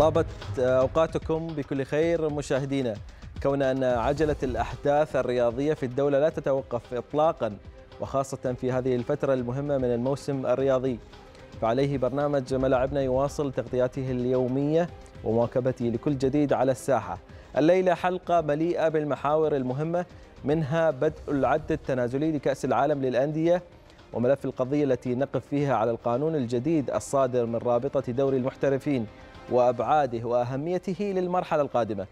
طابت آه، اوقاتكم بكل خير مشاهدينا كون ان عجله الاحداث الرياضيه في الدوله لا تتوقف اطلاقا وخاصه في هذه الفتره المهمه من الموسم الرياضي فعليه برنامج ملاعبنا يواصل تغطياته اليوميه ومواكبته لكل جديد على الساحه الليله حلقه مليئه بالمحاور المهمه منها بدء العد التنازلي لكاس العالم للانديه وملف القضيه التي نقف فيها على القانون الجديد الصادر من رابطه دوري المحترفين وأبعاده وأهميته للمرحلة القادمة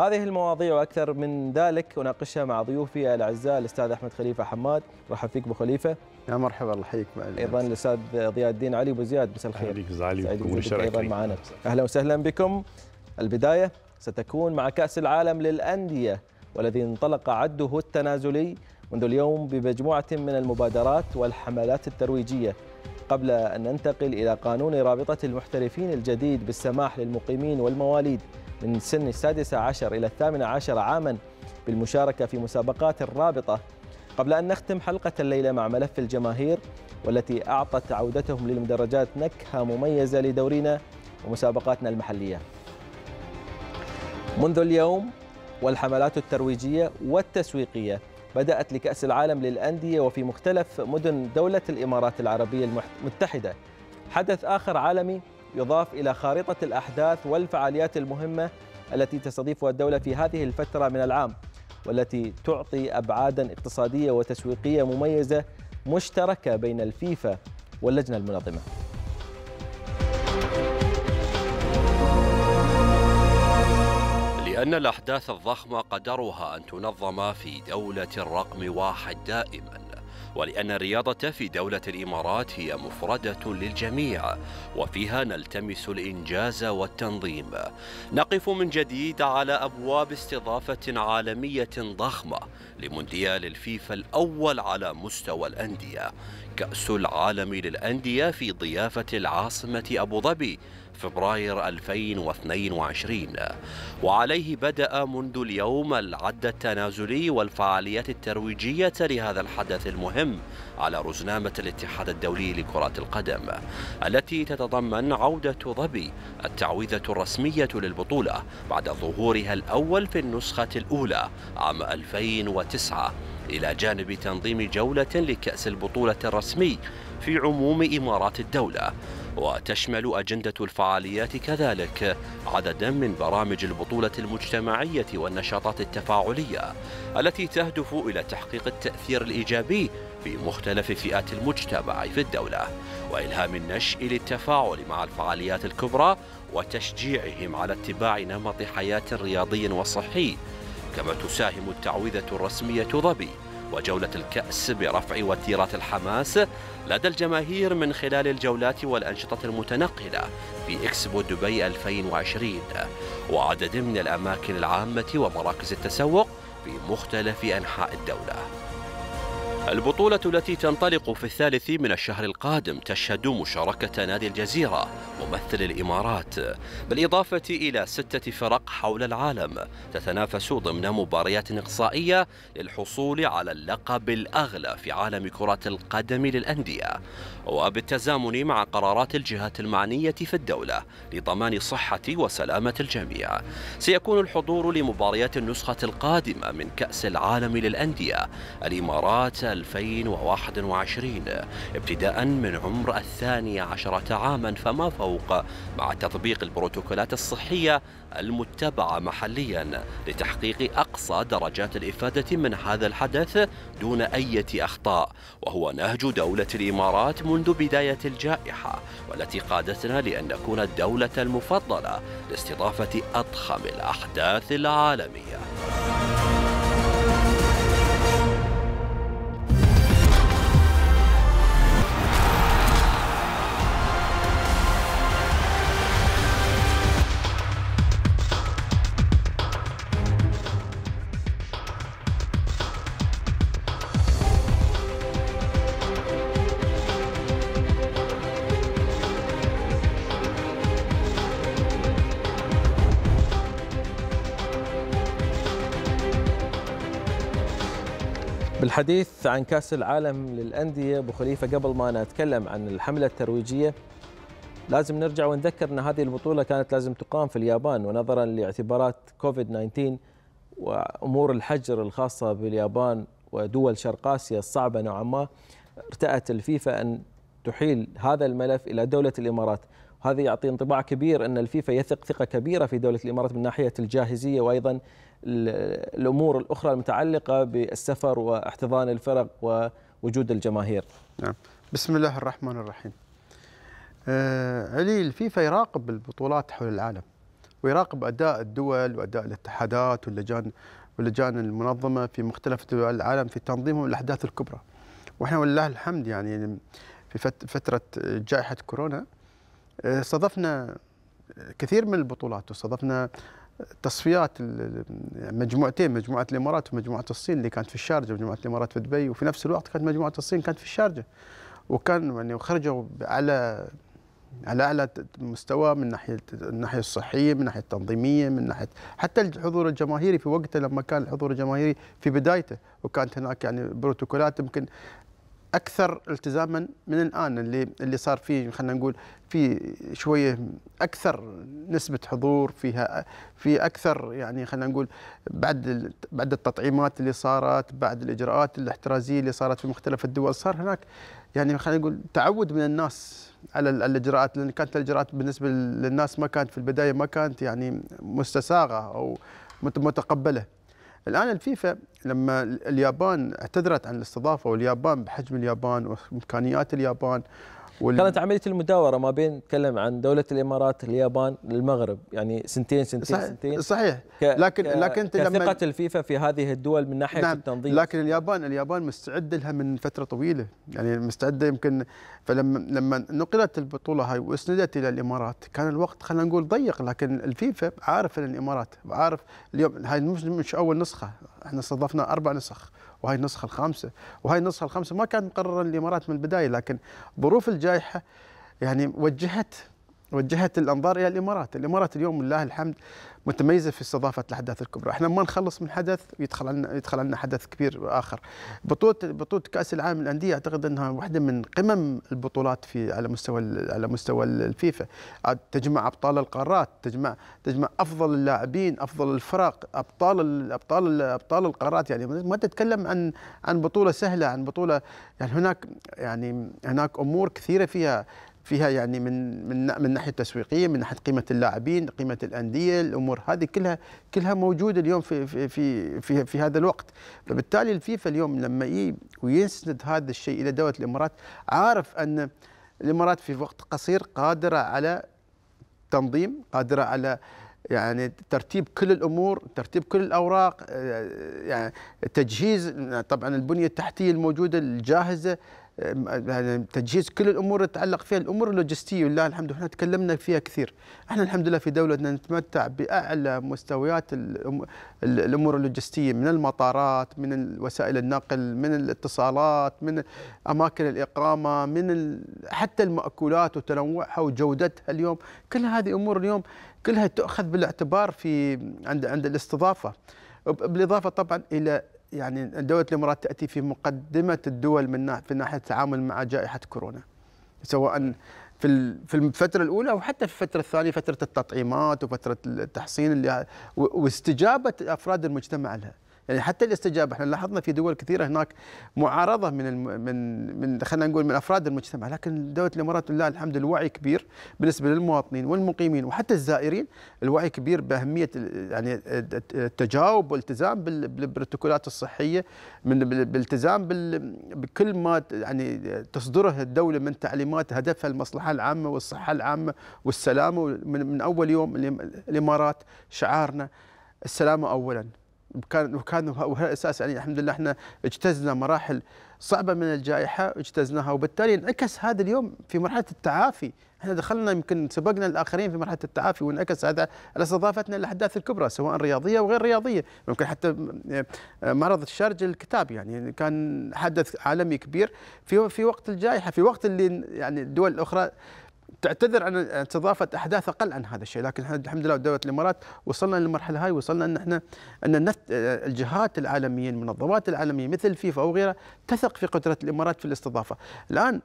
هذه المواضيع وأكثر من ذلك أناقشها مع ضيوفي الأعزاء الأستاذ أحمد خليفة حماد رحب فيك أبو خليفة يا مرحبا الله يحييك أيضا الأستاذ ضياء الدين علي أبو زياد مساء الخير عليكم أيضا معنا أهلا وسهلا بكم البداية ستكون مع كأس العالم للأندية والذي انطلق عده التنازلي منذ اليوم بمجموعة من المبادرات والحملات الترويجية قبل أن ننتقل إلى قانون رابطة المحترفين الجديد بالسماح للمقيمين والمواليد من سن السادسة عشر إلى الثامنة عشر عاما بالمشاركة في مسابقات الرابطة قبل أن نختم حلقة الليلة مع ملف الجماهير والتي أعطت عودتهم للمدرجات نكهة مميزة لدورينا ومسابقاتنا المحلية منذ اليوم والحملات الترويجية والتسويقية بدأت لكأس العالم للأندية وفي مختلف مدن دولة الإمارات العربية المتحدة حدث آخر عالمي يضاف إلى خارطة الأحداث والفعاليات المهمة التي تستضيفها الدولة في هذه الفترة من العام والتي تعطي أبعادا اقتصادية وتسويقية مميزة مشتركة بين الفيفا واللجنة المنظمة لأن الأحداث الضخمة قدرها أن تنظم في دولة الرقم واحد دائما ولأن الرياضة في دولة الإمارات هي مفردة للجميع وفيها نلتمس الإنجاز والتنظيم نقف من جديد على أبواب استضافة عالمية ضخمة لمونديال الفيفا الأول على مستوى الأندية كأس العالم للأندية في ضيافة العاصمة أبو ظبي فبراير 2022 وعليه بدأ منذ اليوم العد التنازلي والفعاليات الترويجية لهذا الحدث المهم على رزنامة الاتحاد الدولي لكرة القدم التي تتضمن عودة ظبي التعويذة الرسمية للبطولة بعد ظهورها الأول في النسخة الأولى عام 2009 إلى جانب تنظيم جولة لكأس البطولة الرسمي في عموم إمارات الدولة وتشمل أجندة الفعاليات كذلك عددا من برامج البطولة المجتمعية والنشاطات التفاعلية التي تهدف إلى تحقيق التأثير الإيجابي في مختلف فئات المجتمع في الدولة وإلهام النشء للتفاعل مع الفعاليات الكبرى وتشجيعهم على اتباع نمط حياة رياضي وصحي كما تساهم التعويذة الرسمية ظبي وجولة الكأس برفع وتيرة الحماس لدى الجماهير من خلال الجولات والأنشطة المتنقلة في إكسبو دبي 2020 وعدد من الأماكن العامة ومراكز التسوق في مختلف أنحاء الدولة البطولة التي تنطلق في الثالث من الشهر القادم تشهد مشاركة نادي الجزيرة ممثل الإمارات بالإضافة إلى ستة فرق حول العالم تتنافس ضمن مباريات إقصائية للحصول على اللقب الأغلى في عالم كرة القدم للأندية وبالتزامن مع قرارات الجهات المعنية في الدولة لضمان صحة وسلامة الجميع سيكون الحضور لمباريات النسخة القادمة من كأس العالم للأندية الإمارات 2021 ابتداء من عمر الثانية عشرة عاما فما فوق مع تطبيق البروتوكولات الصحية المتبعة محليا لتحقيق أقصى درجات الإفادة من هذا الحدث دون أي أخطاء وهو نهج دولة الإمارات منذ بداية الجائحة والتي قادتنا لأن نكون الدولة المفضلة لاستضافة أضخم الأحداث العالمية. الحديث عن كاس العالم للأندية أبو خليفة قبل ما نتكلم عن الحملة الترويجية لازم نرجع ونذكر أن هذه البطولة كانت لازم تقام في اليابان ونظرا لاعتبارات كوفيد 19 وأمور الحجر الخاصة باليابان ودول شرق آسيا الصعبة نوعا ما ارتأت الفيفا أن تحيل هذا الملف إلى دولة الإمارات وهذا يعطي انطباع كبير أن الفيفا يثق ثقة كبيرة في دولة الإمارات من ناحية الجاهزية وأيضا الامور الاخرى المتعلقه بالسفر واحتضان الفرق ووجود الجماهير. نعم. بسم الله الرحمن الرحيم. آه علي الفيفا يراقب البطولات حول العالم ويراقب اداء الدول واداء الاتحادات واللجان واللجان المنظمه في مختلف دول العالم في تنظيمهم الاحداث الكبرى. واحنا ولله الحمد يعني في فتره جائحه كورونا آه، استضفنا كثير من البطولات واستضفنا تصفيات يعني مجموعتين مجموعه الامارات ومجموعه الصين اللي كانت في الشارجه ومجموعه الامارات في دبي وفي نفس الوقت كانت مجموعه الصين كانت في الشارجه وكان يعني خرجوا على على اعلى مستوى من ناحيه الناحيه الصحيه من ناحيه التنظيميه من ناحيه حتى الحضور الجماهيري في وقته لما كان الحضور الجماهيري في بدايته وكانت هناك يعني بروتوكولات يمكن اكثر التزاما من الان اللي اللي صار فيه خلينا نقول في شويه اكثر نسبه حضور فيها في اكثر يعني خلينا نقول بعد بعد التطعيمات اللي صارت بعد الاجراءات الاحترازيه اللي صارت في مختلف الدول صار هناك يعني خلينا نقول تعود من الناس على الاجراءات لان كانت الاجراءات بالنسبه للناس ما كانت في البدايه ما كانت يعني مستساغه او متقبله الان الفيفا لما اليابان اعتذرت عن الاستضافه واليابان بحجم اليابان وامكانيات اليابان وال... كانت عمليه المداوره ما بين نتكلم عن دوله الامارات اليابان المغرب يعني سنتين سنتين صحيح سنتين صحيح ك... لكن ك... لكن انت لما ثقه الفيفا في هذه الدول من ناحيه نعم التنظيم لكن اليابان اليابان مستعده لها من فتره طويله يعني مستعده يمكن فلما لما نقلت البطوله هاي واسندت الى الامارات كان الوقت خلينا نقول ضيق لكن الفيفا عارف الامارات عارف اليوم هاي مش اول نسخه احنا استضفنا اربع نسخ وهي النسخه الخامسه وهي النسخه الخامسه ما كانت مقرره للامارات من البدايه لكن ظروف الجائحه يعني وجهت وجهت الانظار الى الامارات، الامارات اليوم لله الحمد متميزه في استضافه الاحداث الكبرى، احنا ما نخلص من حدث ويدخل عنا يدخل عنا حدث كبير اخر. بطوله بطوله كاس العالم للانديه اعتقد انها واحده من قمم البطولات في على مستوى على مستوى الفيفا، تجمع ابطال القارات، تجمع تجمع افضل اللاعبين، افضل الفرق، ابطال ابطال ابطال القارات يعني ما تتكلم عن عن بطوله سهله، عن بطوله يعني هناك يعني هناك امور كثيره فيها فيها يعني من من من ناحيه تسويقيه من ناحيه قيمه اللاعبين قيمه الانديه الامور هذه كلها كلها موجوده اليوم في في في في, في هذا الوقت فبالتالي الفيفا اليوم لما يجي ويسند هذا الشيء الى دوله الامارات عارف ان الامارات في وقت قصير قادره على تنظيم قادره على يعني ترتيب كل الامور ترتيب كل الاوراق آه، يعني تجهيز طبعا البنيه التحتيه الموجوده الجاهزه يعني تجهيز كل الامور تتعلق فيها الامور اللوجستيه والله الحمد احنا تكلمنا فيها كثير احنا الحمد لله في دولتنا نتمتع باعلى مستويات الامور اللوجستيه من المطارات من وسائل النقل من الاتصالات من اماكن الاقامه من حتى الماكولات وتنوعها وجودتها اليوم كل هذه امور اليوم كلها تؤخذ بالاعتبار في عند عند الاستضافه بالاضافه طبعا الى يعني دولة الإمارات تأتي في مقدمة الدول من في ناحية التعامل مع جائحة كورونا سواء في في الفترة الأولى وحتى في الفترة الثانية فترة التطعيمات وفترة التحصين اللي واستجابة أفراد المجتمع لها يعني حتى الاستجابه احنا لاحظنا في دول كثيره هناك معارضه من الم... من من خلينا نقول من افراد المجتمع لكن دوله الامارات لله الحمد الوعي كبير بالنسبه للمواطنين والمقيمين وحتى الزائرين الوعي كبير باهميه يعني التجاوب والالتزام بالبروتوكولات الصحيه من بالالتزام بال... بكل ما يعني تصدره الدوله من تعليمات هدفها المصلحه العامه والصحه العامه والسلامه من, من اول يوم الامارات شعارنا السلامه اولا وكان وكان اساس يعني الحمد لله احنا اجتزنا مراحل صعبه من الجائحه اجتزناها وبالتالي انعكس هذا اليوم في مرحله التعافي، احنا دخلنا يمكن سبقنا الاخرين في مرحله التعافي وانعكس هذا على استضافتنا للاحداث الكبرى سواء رياضيه وغير رياضيه، ممكن حتى آه، معرض الشرج الكتاب يعني كان حدث عالمي كبير في في وقت الجائحه، في وقت اللي يعني الدول الاخرى تعتذر عن استضافه احداث اقل عن هذا الشيء، لكن احنا الحمد لله دوله الامارات وصلنا للمرحله هاي وصلنا ان احنا ان الجهات العالميه المنظمات العالميه مثل فيفا او غيرها تثق في قدره الامارات في الاستضافه، الان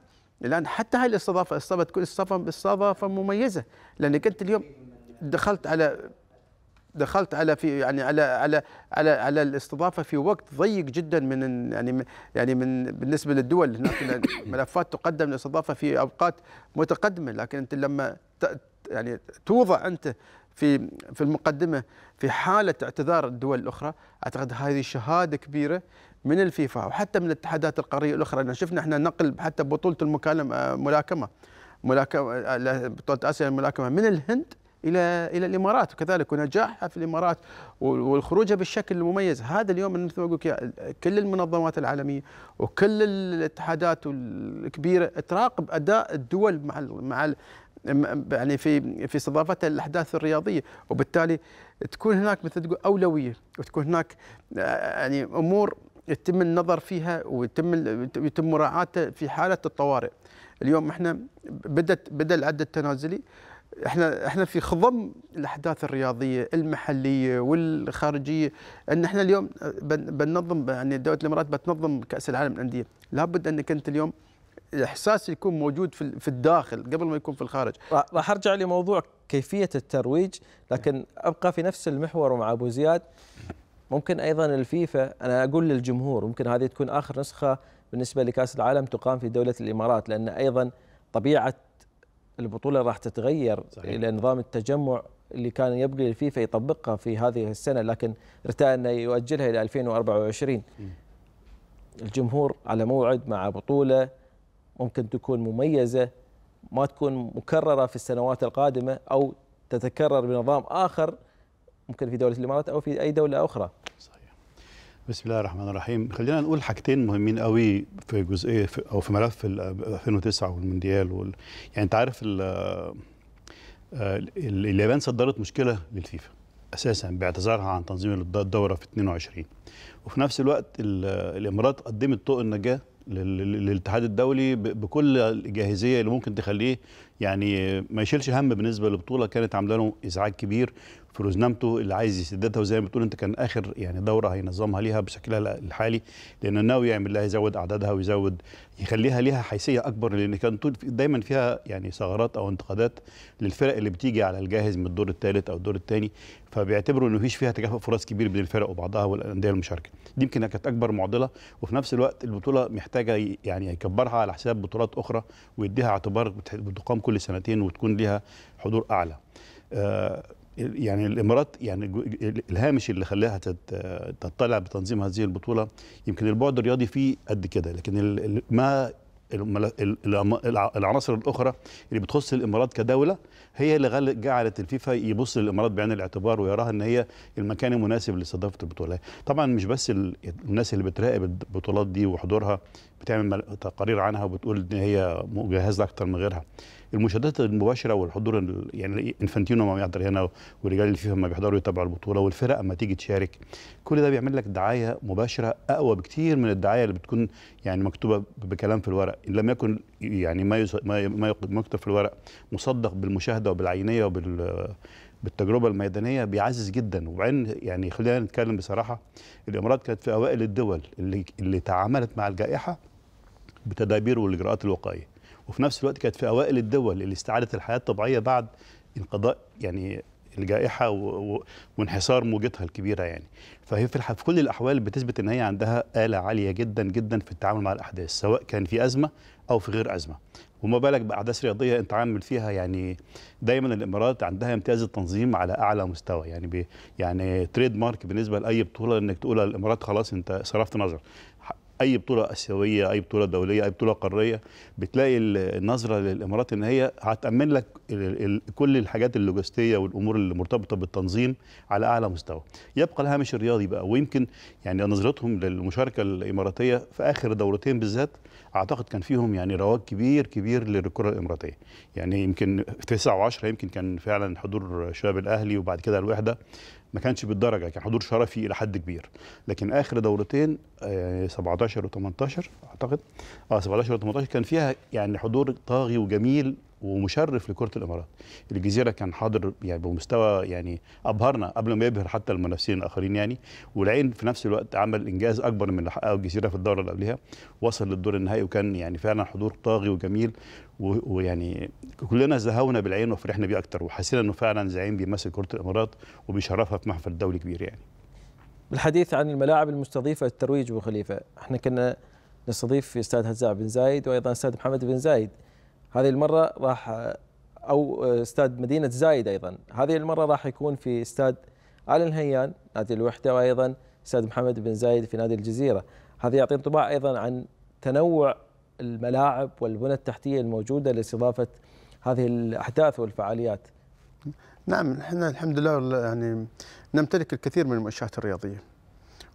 الان حتى هاي الاستضافه استضافت كل استضافه استضافه مميزه لانك انت اليوم دخلت على دخلت على في يعني على على على على الاستضافه في وقت ضيق جدا من يعني يعني من بالنسبه للدول هناك ملفات تقدم للاستضافه في اوقات متقدمه لكن انت لما يعني توضع انت في في المقدمه في حاله اعتذار الدول الاخرى اعتقد هذه شهاده كبيره من الفيفا وحتى من الاتحادات القاريه الاخرى احنا شفنا احنا نقل حتى بطوله الملاكمه آه، ملاكمه آه، بطوله اسيا الملاكمه من الهند الى الى الامارات وكذلك ونجاحها في الامارات والخروجها بالشكل المميز هذا اليوم مثل ما اقول كل المنظمات العالميه وكل الاتحادات الكبيره تراقب اداء الدول مع مع يعني في في استضافتها الاحداث الرياضيه وبالتالي تكون هناك مثل تقول اولويه وتكون هناك آه، يعني امور يتم النظر فيها ويتم يتم مراعاتها في حاله الطوارئ اليوم احنا بدت بدا العد التنازلي احنا احنا في خضم الاحداث الرياضيه المحليه والخارجيه ان احنا اليوم بننظم يعني دوله الامارات بتنظم كاس العالم للانديه لابد انك انت اليوم الاحساس يكون موجود في في الداخل قبل ما يكون في الخارج راح ارجع لموضوع كيفيه الترويج لكن ابقى في نفس المحور مع ابو زياد ممكن ايضا الفيفا انا اقول للجمهور ممكن هذه تكون اخر نسخه بالنسبه لكاس العالم تقام في دوله الامارات لان ايضا طبيعه البطوله راح تتغير صحيح. الى نظام التجمع اللي كان يبقى الفيفا يطبقها في هذه السنه لكن ارتأى انه يؤجلها الى 2024 م. الجمهور على موعد مع بطوله ممكن تكون مميزه ما تكون مكرره في السنوات القادمه او تتكرر بنظام اخر ممكن في دوله الامارات او في اي دوله اخرى. صحيح. بسم الله الرحمن الرحيم خلينا نقول حاجتين مهمين قوي في جزئيه في او في ملف 2009 والمونديال وال... يعني انت عارف آه، ال... اليابان صدرت مشكله للفيفا اساسا باعتذارها عن تنظيم الدوره في 22 وفي نفس الوقت الامارات قدمت طوق النجاه للاتحاد الدولي بكل الجاهزيه اللي ممكن تخليه يعني ما يشيلش هم بالنسبه للبطوله كانت عامله له ازعاج كبير في نامته اللي عايز يسددها وزي ما بتقول انت كان اخر يعني دوره هينظمها ليها بشكلها الحالي لان ناوي يعمل لها يزود اعدادها ويزود يخليها ليها حيثيه اكبر لان كان دايما فيها يعني ثغرات او انتقادات للفرق اللي بتيجي على الجاهز من الدور الثالث او الدور الثاني فبيعتبروا انه فيش فيها تكافؤ فرص كبير بين الفرق وبعضها والانديه المشاركه دي يمكن كانت اكبر معضله وفي نفس الوقت البطوله محتاجه يعني يكبرها على حساب بطولات اخرى ويديها اعتبار بتقام كل سنتين وتكون ليها حضور اعلى آه يعني الامارات يعني الهامش اللي خلاها تطلع بتنظيم هذه البطوله يمكن البعد الرياضي فيه قد كده لكن ما العناصر الاخرى اللي بتخص الامارات كدوله هي اللي جعلت الفيفا يبص للامارات بعين الاعتبار ويراها ان هي المكان المناسب لاستضافه البطوله طبعا مش بس الناس اللي بتراقب البطولات دي وحضورها بتعمل تقارير عنها وبتقول ان هي مجهزه اكتر من غيرها المشاهدات المباشره والحضور يعني انفانتينو ما بيحضر هنا ورجال الفيفا ما بيحضروا يتابعوا البطوله والفرق اما تيجي تشارك كل ده بيعمل لك دعايه مباشره اقوى بكتير من الدعايه اللي بتكون يعني مكتوبه بكلام في الورق ان لم يكن يعني ما ما مكتوب في الورق مصدق بالمشاهده وبالعينيه وبال بالتجربه الميدانيه بيعزز جدا وبعدين يعني خلينا نتكلم بصراحه الامارات كانت في اوائل الدول اللي اللي تعاملت مع الجائحه بتدابير والاجراءات الوقائيه وفي نفس الوقت كانت في اوائل الدول اللي استعادت الحياه الطبيعيه بعد انقضاء يعني الجائحه وانحسار موجتها الكبيره يعني فهي في, كل الاحوال بتثبت ان هي عندها اله عاليه جدا جدا في التعامل مع الاحداث سواء كان في ازمه او في غير ازمه وما بالك باحداث رياضيه انت عامل فيها يعني دايما الامارات عندها امتياز التنظيم على اعلى مستوى يعني يعني تريد مارك بالنسبه لاي بطوله انك تقول الامارات خلاص انت صرفت نظر اي بطوله اسيويه اي بطوله دوليه اي بطوله قاريه بتلاقي النظره للامارات ان هي هتامن لك كل الحاجات اللوجستيه والامور المرتبطه بالتنظيم على اعلى مستوى يبقى الهامش الرياضي بقى ويمكن يعني نظرتهم للمشاركه الاماراتيه في اخر دورتين بالذات اعتقد كان فيهم يعني رواج كبير كبير للكره الاماراتيه يعني يمكن في 9 و10 يمكن كان فعلا حضور شباب الاهلي وبعد كده الوحده ما كانش بالدرجه كان حضور شرفي الى حد كبير لكن اخر دورتين 17 آه، و18 اعتقد اه 17 و18 كان فيها يعني حضور طاغي وجميل ومشرف لكره الامارات الجزيره كان حاضر يعني بمستوى يعني ابهرنا قبل ما يبهر حتى المنافسين الاخرين يعني والعين في نفس الوقت عمل انجاز اكبر من اللي حققه الجزيره في الدوره اللي قبلها وصل للدور النهائي وكان يعني فعلا حضور طاغي وجميل ويعني كلنا زهونا بالعين وفرحنا بيه اكتر وحسينا انه فعلا زعيم بيمثل كره الامارات وبيشرفها في محفل دولي كبير يعني بالحديث عن الملاعب المستضيفه للترويج وخليفه خليفه احنا كنا نستضيف في استاذ هزاع بن زايد وايضا استاذ محمد بن زايد هذه المرة راح أو استاد مدينة زايد أيضا هذه المرة راح يكون في استاد آل الهيان نادي الوحدة وأيضا استاد محمد بن زايد في نادي الجزيرة هذا يعطي انطباع أيضا عن تنوع الملاعب والبنى التحتية الموجودة لاستضافة هذه الأحداث والفعاليات نعم احنا الحمد لله يعني نمتلك الكثير من المؤشرات الرياضية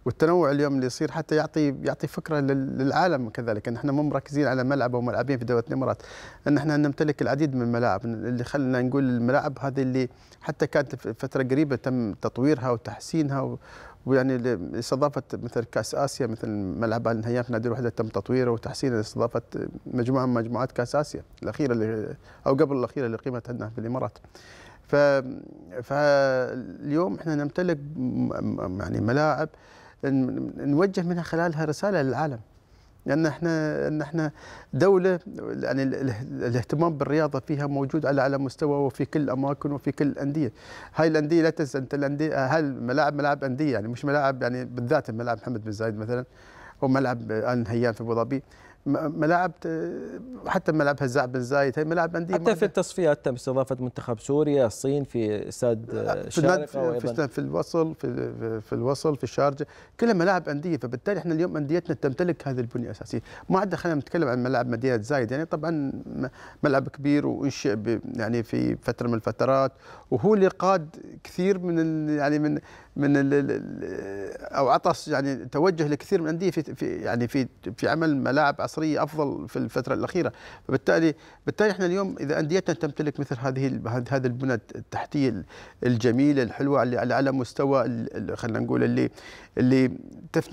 والتنوع اليوم اللي يصير حتى يعطي يعطي فكره للعالم كذلك ان احنا مو مركزين على ملعب او ملعبين في دوله الامارات ان احنا نمتلك العديد من الملاعب اللي خلينا نقول الملاعب هذه اللي حتى كانت فتره قريبه تم تطويرها وتحسينها و ويعني استضافت مثل كاس اسيا مثل ملعب النهائيات في نادي الوحده تم تطويره وتحسينه لاستضافه مجموعه من مجموعات كاس اسيا الاخيره اللي او قبل الاخيره اللي قيمتها عندنا في الامارات. ف فاليوم احنا نمتلك يعني ملاعب نوجه منها خلالها رساله للعالم لان احنا ان احنا دوله يعني الاهتمام بالرياضه فيها موجود على على مستوى وفي كل الاماكن وفي كل الانديه هاي الانديه لا تنسى انت الانديه هل الملاعب ملاعب انديه يعني مش ملاعب يعني بالذات ملعب محمد بن زايد مثلا وملعب ال نهيان في ابو ظبي ملاعب حتى ملعب هزاع بن زايد هي ملاعب انديه حتى في التصفيات تم استضافه منتخب سوريا الصين في استاد الشارقه في, في, في الوصل في, في الوصل في الشارجه كلها ملاعب انديه فبالتالي احنا اليوم انديتنا تمتلك هذه البنيه الاساسيه ما عندنا خلينا نتكلم عن ملعب مدينه زايد يعني طبعا ملعب كبير وانشئ يعني في فتره من الفترات وهو اللي قاد كثير من يعني من من او عطس يعني توجه لكثير من الانديه في, في يعني في في عمل ملاعب عصريه افضل في الفتره الاخيره فبالتالي بالتالي احنا اليوم اذا انديتنا تمتلك مثل هذه هذه البنى التحتيه الجميله الحلوه اللي على مستوى خلينا نقول اللي اللي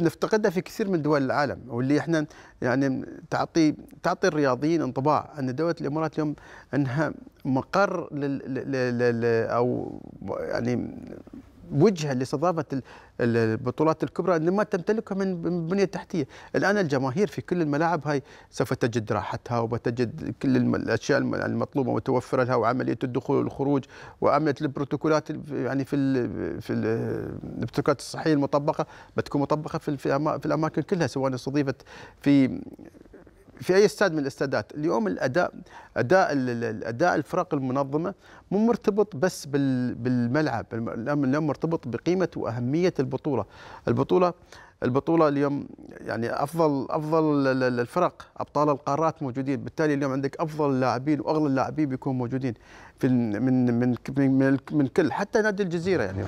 نفتقدها في كثير من دول العالم واللي احنا يعني تعطي تعطي الرياضيين انطباع ان دوله الامارات اليوم انها مقر لل او يعني وجهه لاستضافه البطولات الكبرى لما تمتلكها من بنيه تحتيه، الان الجماهير في كل الملاعب هاي سوف تجد راحتها وتجد كل الاشياء المطلوبه متوفره لها وعمليه الدخول والخروج وعمليه البروتوكولات يعني في في البروتوكولات الصحيه المطبقه بتكون مطبقه في, في الاماكن كلها سواء استضيفت في في اي استاد من الاستادات اليوم الاداء اداء الاداء الفرق المنظمه مو مرتبط بس بالملعب لا مرتبط بقيمه واهميه البطوله البطوله البطوله اليوم يعني افضل افضل الفرق ابطال القارات موجودين بالتالي اليوم عندك افضل اللاعبين واغلى اللاعبين بيكونوا موجودين في من من من من كل حتى نادي الجزيره يعني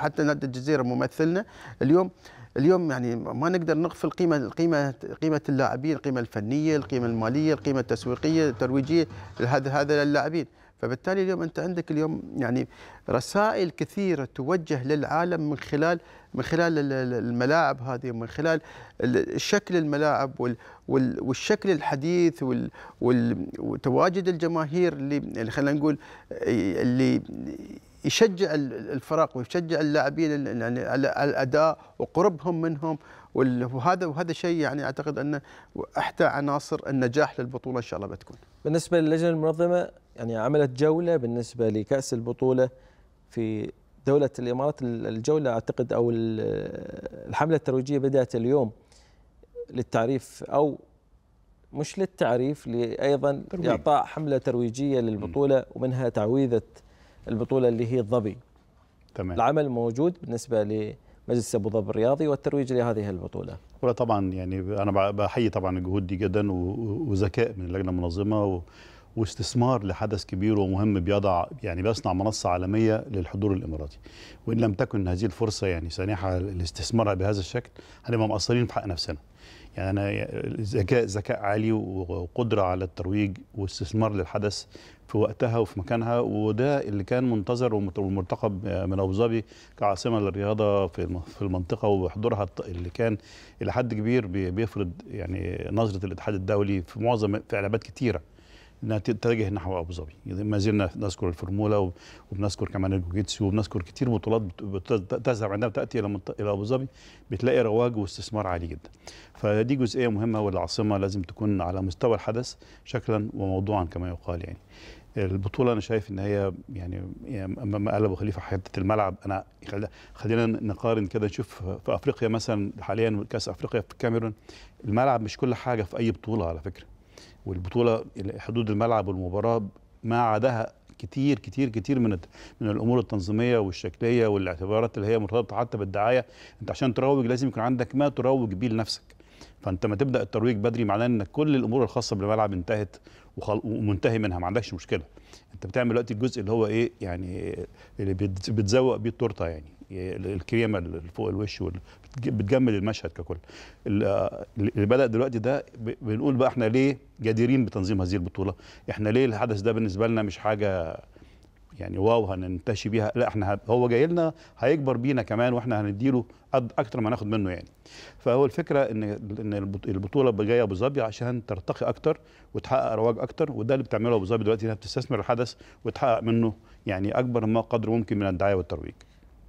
حتى نادي الجزيره ممثلنا اليوم اليوم يعني ما نقدر نغفل قيمه القيمه قيمه اللاعبين القيمه الفنيه القيمه الماليه القيمه التسويقيه الترويجيه لهذا هذا اللاعبين فبالتالي اليوم انت عندك اليوم يعني رسائل كثيره توجه للعالم من خلال من خلال الملاعب هذه ومن خلال شكل الملاعب والشكل الحديث وتواجد الجماهير اللي خلينا نقول اللي يشجع الفرق ويشجع اللاعبين يعني على الاداء وقربهم منهم وهذا وهذا شيء يعني اعتقد انه احدى عناصر النجاح للبطوله ان شاء الله بتكون. بالنسبه للجنه المنظمه يعني عملت جوله بالنسبه لكاس البطوله في دوله الامارات الجوله اعتقد او الحمله الترويجيه بدات اليوم للتعريف او مش للتعريف ايضا اعطاء حمله ترويجيه للبطوله ومنها تعويذه البطوله اللي هي الظبي تمام العمل موجود بالنسبه لمجلس ابو ظبي الرياضي والترويج لهذه البطوله ولا طبعا يعني انا بحيي طبعا الجهود دي جدا وذكاء من اللجنه المنظمه و... واستثمار لحدث كبير ومهم بيضع يعني بيصنع منصة عالمية للحضور الإماراتي وإن لم تكن هذه الفرصة يعني سانحة لاستثمارها بهذا الشكل هنبقى مقصرين في حق نفسنا يعني أنا ذكاء ذكاء عالي وقدرة على الترويج واستثمار للحدث في وقتها وفي مكانها وده اللي كان منتظر ومرتقب آه، من ابو ظبي كعاصمه للرياضه في في المنطقه وحضورها اللي كان الى حد كبير بيفرض يعني نظره الاتحاد الدولي في معظم في علامات كثيره انها تتجه نحو ابو ظبي ما زلنا نذكر الفورمولا وبنذكر كمان الجوجيتسو وبنذكر كتير بطولات تذهب عندها تاتي الى الى ابو ظبي بتلاقي رواج واستثمار عالي جدا فدي جزئيه مهمه والعاصمه لازم تكون على مستوى الحدث شكلا وموضوعا كما يقال يعني البطوله انا شايف ان هي يعني امام ابو خليفه حته الملعب انا خلينا نقارن كده نشوف في افريقيا مثلا حاليا كاس افريقيا في الكاميرون الملعب مش كل حاجه في اي بطوله على فكره والبطوله حدود الملعب والمباراه ما عداها كتير كتير كتير من من الامور التنظيميه والشكليه والاعتبارات اللي هي مرتبطه حتى بالدعايه انت عشان تروج لازم يكون عندك ما تروج بيه لنفسك فانت ما تبدا الترويج بدري معناه ان كل الامور الخاصه بالملعب انتهت ومنتهي منها ما عندكش مشكله انت بتعمل دلوقتي الجزء اللي هو ايه يعني اللي بتزوق بيه التورته يعني الكريمه اللي فوق الوش بتجمل المشهد ككل اللي بدا دلوقتي ده بنقول بقى احنا ليه جديرين بتنظيم هذه البطوله احنا ليه الحدث ده بالنسبه لنا مش حاجه يعني واو هننتشي بيها لا احنا هو جاي لنا هيكبر بينا كمان واحنا هنديله قد اكتر ما ناخد منه يعني فهو الفكره ان ان البطوله جايه ابو ظبي عشان ترتقي اكتر وتحقق رواج اكتر وده اللي بتعمله ابو ظبي دلوقتي انها بتستثمر الحدث وتحقق منه يعني اكبر ما قدر ممكن من الدعايه والترويج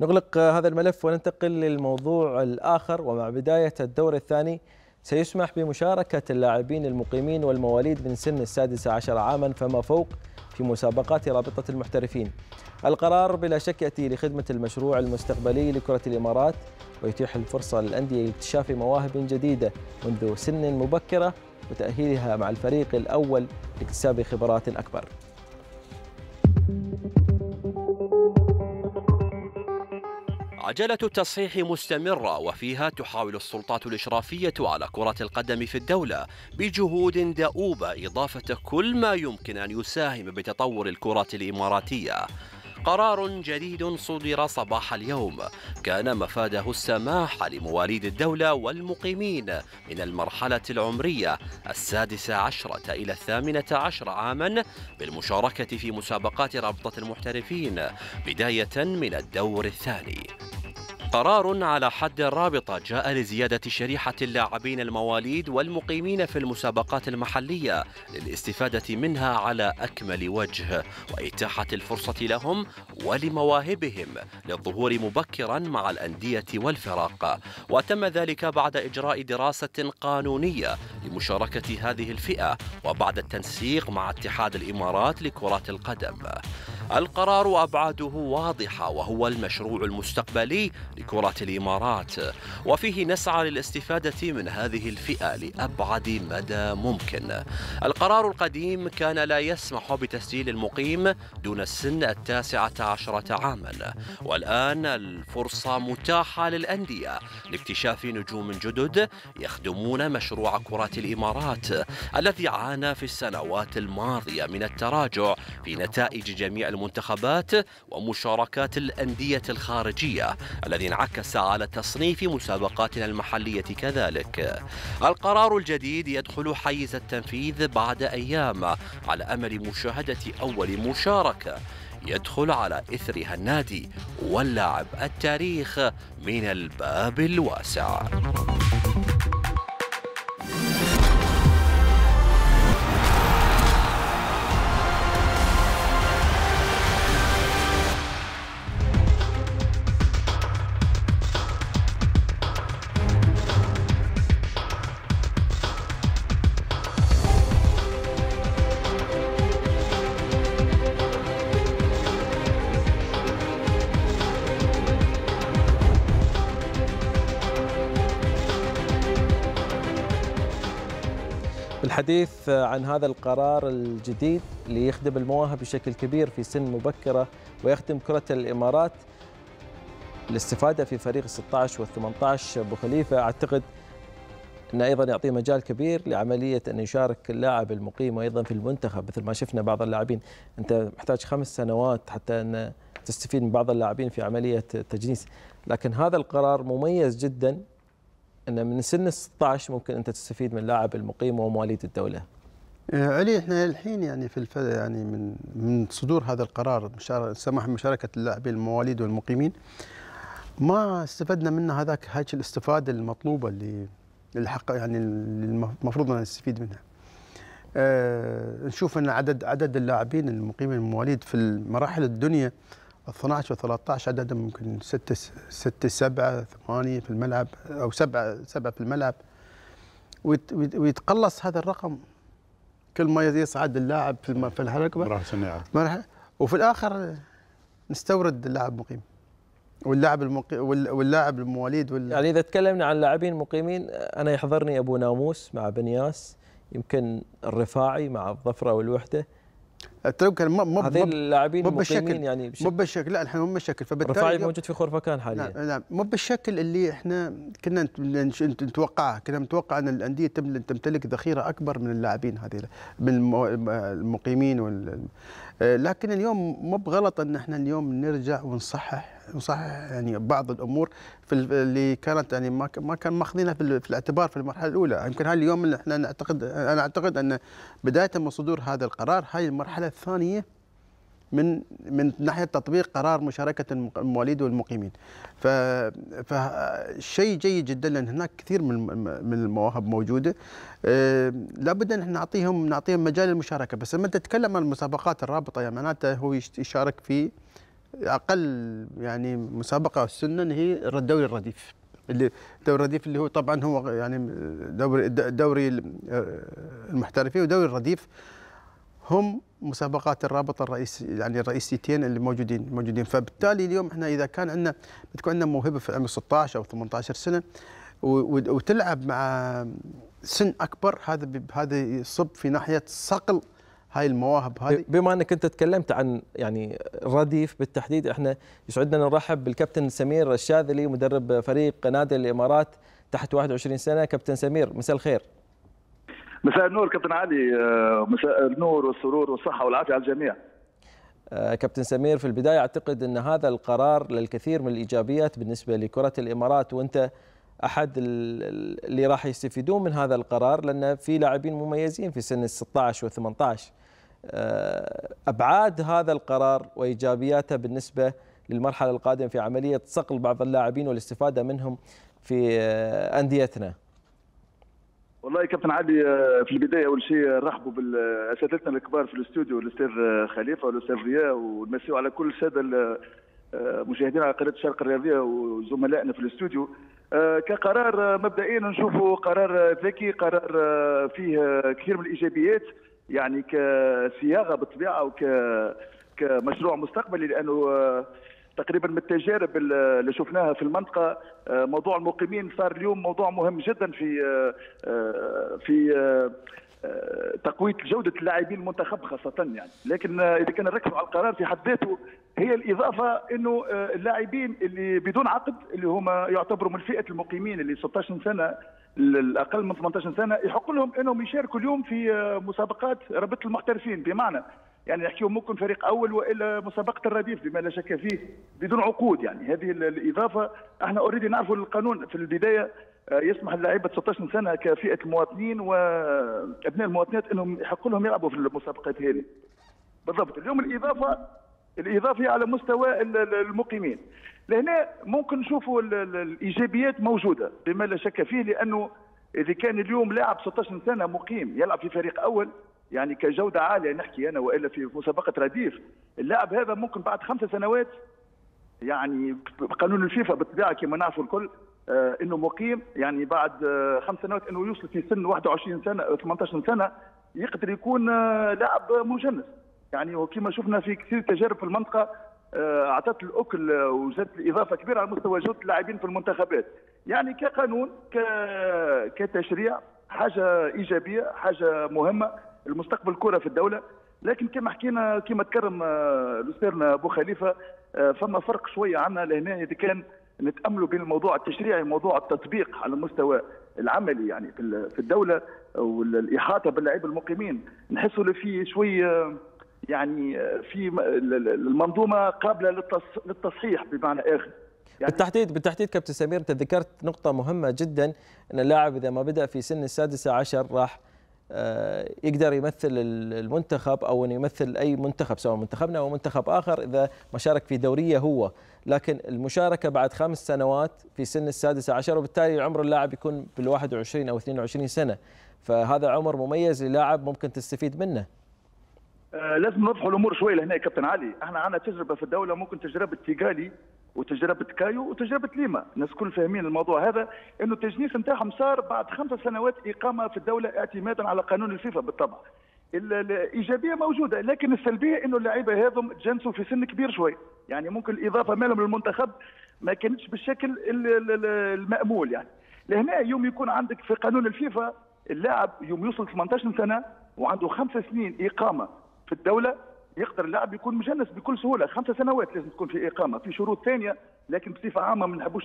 نغلق هذا الملف وننتقل للموضوع الاخر ومع بدايه الدور الثاني سيسمح بمشاركة اللاعبين المقيمين والمواليد من سن السادسة عشر عاما فما فوق في مسابقات رابطة المحترفين القرار بلا شك يأتي لخدمة المشروع المستقبلي لكرة الإمارات ويتيح الفرصة للأندية لاكتشاف مواهب جديدة منذ سن مبكرة وتأهيلها مع الفريق الأول لاكتساب خبرات أكبر عجلة التصحيح مستمرة وفيها تحاول السلطات الإشرافية على كرة القدم في الدولة بجهود دؤوبة إضافة كل ما يمكن أن يساهم بتطور الكرة الإماراتية قرار جديد صدر صباح اليوم كان مفاده السماح لمواليد الدولة والمقيمين من المرحلة العمرية السادسة عشرة إلى الثامنة عشر عاما بالمشاركة في مسابقات رابطة المحترفين بداية من الدور الثاني قرار على حد الرابطة جاء لزيادة شريحة اللاعبين المواليد والمقيمين في المسابقات المحلية للاستفادة منها على أكمل وجه وإتاحة الفرصة لهم ولمواهبهم للظهور مبكرا مع الأندية والفرق وتم ذلك بعد إجراء دراسة قانونية لمشاركة هذه الفئة وبعد التنسيق مع اتحاد الإمارات لكرة القدم القرار أبعاده واضحة وهو المشروع المستقبلي لكرة الإمارات وفيه نسعى للاستفادة من هذه الفئة لأبعد مدى ممكن القرار القديم كان لا يسمح بتسجيل المقيم دون السن التاسعة عشرة عاما والآن الفرصة متاحة للأندية لاكتشاف نجوم جدد يخدمون مشروع كرة الإمارات الذي عانى في السنوات الماضية من التراجع في نتائج جميع المنتخبات ومشاركات الأندية الخارجية الذي انعكس على تصنيف مسابقاتنا المحلية كذلك القرار الجديد يدخل حيز التنفيذ بعد أيام على أمل مشاهدة أول مشاركة يدخل على إثرها النادي واللاعب التاريخ من الباب الواسع الحديث عن هذا القرار الجديد اللي يخدم المواهب بشكل كبير في سن مبكرة ويخدم كرة الإمارات الاستفادة في فريق 16 وال18 أبو خليفة أعتقد أنه أيضا يعطيه مجال كبير لعملية أن يشارك اللاعب المقيم أيضا في المنتخب مثل ما شفنا بعض اللاعبين أنت محتاج خمس سنوات حتى أن تستفيد من بعض اللاعبين في عملية تجنيس لكن هذا القرار مميز جدا ان من سن 16 ممكن انت تستفيد من لاعب المقيم ومواليد الدوله آه، علي احنا الحين يعني في يعني من من صدور هذا القرار سماح مشاركه اللاعبين المواليد والمقيمين ما استفدنا منه هذاك هاي الاستفاده المطلوبه اللي الحق يعني المفروض ان نستفيد منها. أه نشوف ان عدد عدد اللاعبين المقيمين المواليد في المراحل الدنيا 12 و13 عددهم ممكن 6 6 7 8 في الملعب او 7 7 في الملعب ويتقلص هذا الرقم كل ما يصعد اللاعب في في الحلقه نعم. وفي الاخر نستورد اللاعب مقيم واللاعب المقي... واللاعب المواليد وال... يعني اذا تكلمنا عن لاعبين مقيمين انا يحضرني ابو ناموس مع بنياس يمكن الرفاعي مع الظفره والوحده ترى كان مو هذين اللاعبين بالشكل يعني مو بالشكل لا الحين مو بالشكل فبالتالي رفاعي موجود في خرفكان حاليا نعم نعم مو بالشكل اللي احنا كنا نتوقعه كنا نتوقع ان الانديه تمتلك ذخيره اكبر من اللاعبين هذه من المقيمين وال... لكن اليوم مو بغلط ان احنا اليوم نرجع ونصحح نصحح يعني بعض الامور في اللي كانت يعني ما ما كان ماخذينها في, الاعتبار في المرحله الاولى يمكن هاي اليوم اللي احنا نعتقد انا اعتقد ان بدايه من صدور هذا القرار هاي المرحله الثانيه من من ناحيه تطبيق قرار مشاركه المواليد والمقيمين ف فشيء جيد جدا لان هناك كثير من من المواهب موجوده آه، لابد ان نعطيهم نعطيهم مجال المشاركه بس لما تتكلم عن المسابقات الرابطه يعني معناته هو يشارك في اقل يعني مسابقه سنا هي الدوري الرديف اللي دوري الرديف اللي هو طبعا هو يعني دوري دوري آه، المحترفين ودوري الرديف هم مسابقات الرابطه الرئيس يعني الرئيسيتين اللي موجودين موجودين فبالتالي اليوم احنا اذا كان عندنا بتكون عندنا موهبه في عمر 16 او 18 سنه وتلعب مع سن اكبر هذا هذا يصب في ناحيه صقل هاي المواهب هذه بما انك انت تكلمت عن يعني الرديف بالتحديد احنا يسعدنا نرحب بالكابتن سمير الشاذلي مدرب فريق نادي الامارات تحت 21 سنه كابتن سمير مساء الخير مساء النور كابتن علي آه، مساء النور والسرور والصحه والعافيه على الجميع آه، كابتن سمير في البدايه اعتقد ان هذا القرار للكثير من الايجابيات بالنسبه لكره الامارات وانت احد اللي راح يستفيدون من هذا القرار لان في لاعبين مميزين في سن ال 16 و 18 آه، ابعاد هذا القرار وايجابياته بالنسبه للمرحله القادمه في عمليه صقل بعض اللاعبين والاستفاده منهم في آه، انديتنا؟ والله كابتن علي آه، في البدايه اول شيء رحبوا بالاساتذتنا الكبار في الاستوديو الاستاذ خليفه والاستاذ ضياء ونمسيو على كل الساده المشاهدين على قناه الشرق الرياضيه وزملائنا في الاستوديو كقرار مبدئيا نشوفه قرار ذكي قرار فيه كثير من الايجابيات يعني كصياغه بالطبيعه او كمشروع مستقبلي لانه آه، تقريبا من التجارب اللي شفناها في المنطقه آه، موضوع المقيمين صار اليوم موضوع مهم جدا في آه، في تقويه جوده اللاعبين المنتخب خاصه يعني لكن اذا كان نركزوا على القرار في حد ذاته هي الاضافه انه اللاعبين اللي بدون عقد اللي هما يعتبروا من فئه المقيمين اللي 16 سنه الاقل من 18 سنه يحق لهم انهم يشاركوا اليوم في آه، مسابقات رابطه المحترفين بمعنى يعني نحكي ممكن فريق اول والا مسابقه الرديف بما لا شك فيه بدون عقود يعني هذه الاضافه احنا اوريدي نعرفوا القانون في البدايه آه، يسمح للاعيبه 16 سنه كفئه المواطنين وابناء المواطنات انهم يحق لهم يلعبوا في المسابقات هذه بالضبط اليوم الاضافه الاضافي على مستوى المقيمين لهنا ممكن نشوفوا الايجابيات موجوده بما لا شك فيه لانه اذا كان اليوم لاعب 16 سنه مقيم يلعب في فريق اول يعني كجوده عاليه نحكي انا والا في مسابقه رديف اللاعب هذا ممكن بعد خمسة سنوات يعني قانون الفيفا بالطبيعه كما نعرفوا الكل آه، انه مقيم يعني بعد آه، خمس سنوات انه يوصل في سن 21 سنه 18 سنه يقدر يكون آه، لاعب مجنس يعني وكما شفنا في كثير تجارب في المنطقه آه، اعطت الاكل آه، وزادت الاضافه كبيره على مستوى جوده اللاعبين في المنتخبات يعني كقانون كتشريع حاجه ايجابيه حاجه مهمه المستقبل الكره في الدوله لكن كما حكينا كما تكرم آه، الاستاذنا ابو خليفه فما فرق شويه عنا لهنا اذا كان نتاملوا بين الموضوع التشريعي وموضوع التطبيق على المستوى العملي يعني في الدوله والاحاطه باللاعب المقيمين نحسوا في شويه يعني آه، في المنظومه قابله للتصحيح بمعنى اخر يعني بالتحديد بالتحديد كابتن سمير انت ذكرت نقطة مهمة جدا ان اللاعب اذا ما بدأ في سن السادسة عشر راح آه، يقدر يمثل المنتخب او ان يمثل اي منتخب سواء منتخبنا او منتخب اخر اذا ما شارك في دوريه هو، لكن المشاركه بعد خمس سنوات في سن السادسه عشر وبالتالي عمر اللاعب يكون بال 21 او 22 سنه، فهذا عمر مميز للاعب ممكن تستفيد منه. آه، لازم نوضحوا الامور شويه لهنا يا كابتن علي احنا عندنا تجربه في الدوله ممكن تجربه تيغالي وتجربه كايو وتجربه ليما الناس الكل فاهمين الموضوع هذا انه التجنيس نتاعهم صار بعد خمسة سنوات اقامه في الدوله اعتمادا على قانون الفيفا بالطبع الايجابيه موجوده لكن السلبيه انه اللعيبه هذم تجنسوا في سن كبير شوي يعني ممكن الاضافه مالهم للمنتخب ما كانتش بالشكل المامول يعني لهنا يوم يكون عندك في قانون الفيفا اللاعب يوم يوصل 18 سنه وعنده خمس سنين اقامه في الدوله يقدر اللاعب يكون مجنس بكل سهوله خمسة سنوات لازم تكون في اقامه في شروط ثانيه لكن بصفه عامه ما نحبوش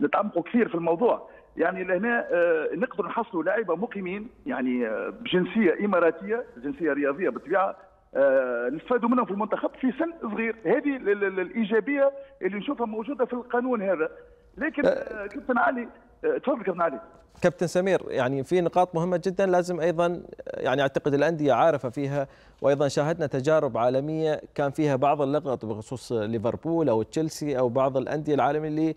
نتعمقوا كثير في الموضوع يعني لهنا آه، نقدر نحصلوا لاعيبه مقيمين يعني آه، بجنسيه اماراتيه جنسيه رياضيه بالطبيعه آه، نستفادوا منهم في المنتخب في سن صغير هذه الايجابيه اللي نشوفها موجوده في القانون هذا لكن كابتن علي آه، تفضل كابتن علي كابتن سمير يعني في نقاط مهمة جدا لازم أيضا يعني أعتقد الأندية عارفة فيها وأيضا شاهدنا تجارب عالمية كان فيها بعض اللغط بخصوص ليفربول أو تشيلسي أو بعض الأندية العالمية اللي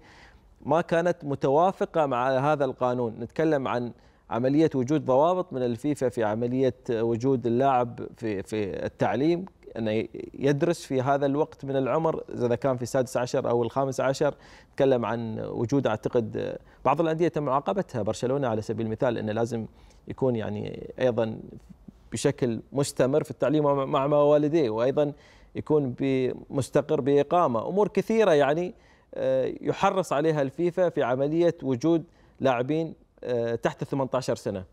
ما كانت متوافقة مع هذا القانون نتكلم عن عملية وجود ضوابط من الفيفا في عملية وجود اللاعب في في التعليم انه يدرس في هذا الوقت من العمر اذا كان في السادس عشر او الخامس عشر تكلم عن وجود اعتقد بعض الانديه تم معاقبتها برشلونه على سبيل المثال انه لازم يكون يعني ايضا بشكل مستمر في التعليم مع والديه وايضا يكون مستقر باقامه امور كثيره يعني آه، يحرص عليها الفيفا في عمليه وجود لاعبين آه، تحت 18 سنه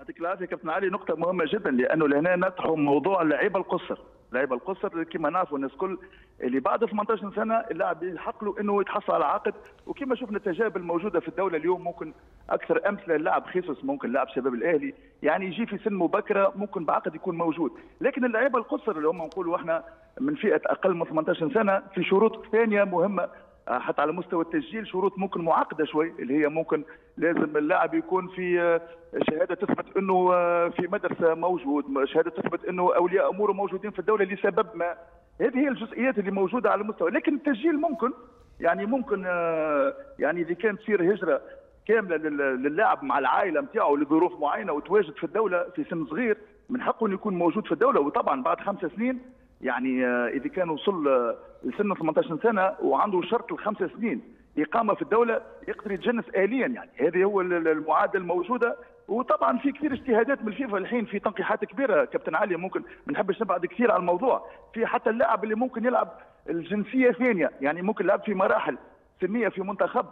يعطيك العافيه كابتن علي نقطه مهمه جدا لانه لهنا نطرحوا موضوع اللعيبه القصر لعيبه القصر كما نعرفوا الناس الكل اللي بعد 18 سنه اللاعب يلحق له انه يتحصل على عقد وكما شفنا التجارب الموجوده في الدوله اليوم ممكن اكثر امثله اللاعب خيسوس ممكن لاعب شباب الاهلي يعني يجي في سن مبكره ممكن بعقد يكون موجود لكن اللعيبه القصر اللي هم نقولوا احنا من فئه اقل من 18 سنه في شروط ثانيه مهمه حتى على مستوى التسجيل شروط ممكن معقده شوي اللي هي ممكن لازم اللاعب يكون في آه، شهاده تثبت انه آه، في مدرسه موجود شهاده تثبت انه اولياء اموره موجودين في الدوله لسبب ما هذه هي الجزئيات اللي موجوده على المستوى لكن التسجيل ممكن يعني ممكن آه، يعني اذا كان تصير هجره كامله للاعب مع العائله نتاعو لظروف معينه وتواجد في الدوله في سن صغير من حقه انه يكون موجود في الدوله وطبعا بعد خمس سنين يعني آه، اذا كان وصل آه، لسن 18 سنه وعنده شرط الخمس سنين اقامه في الدوله يقدر يتجنس اليا يعني هذه هو المعادله الموجوده وطبعا في كثير اجتهادات من الفيفا الحين في تنقيحات كبيره كابتن علي ممكن ما نحبش نبعد كثير على الموضوع في حتى اللاعب اللي ممكن يلعب الجنسيه ثانيه يعني ممكن يلعب في مراحل سنيه في منتخب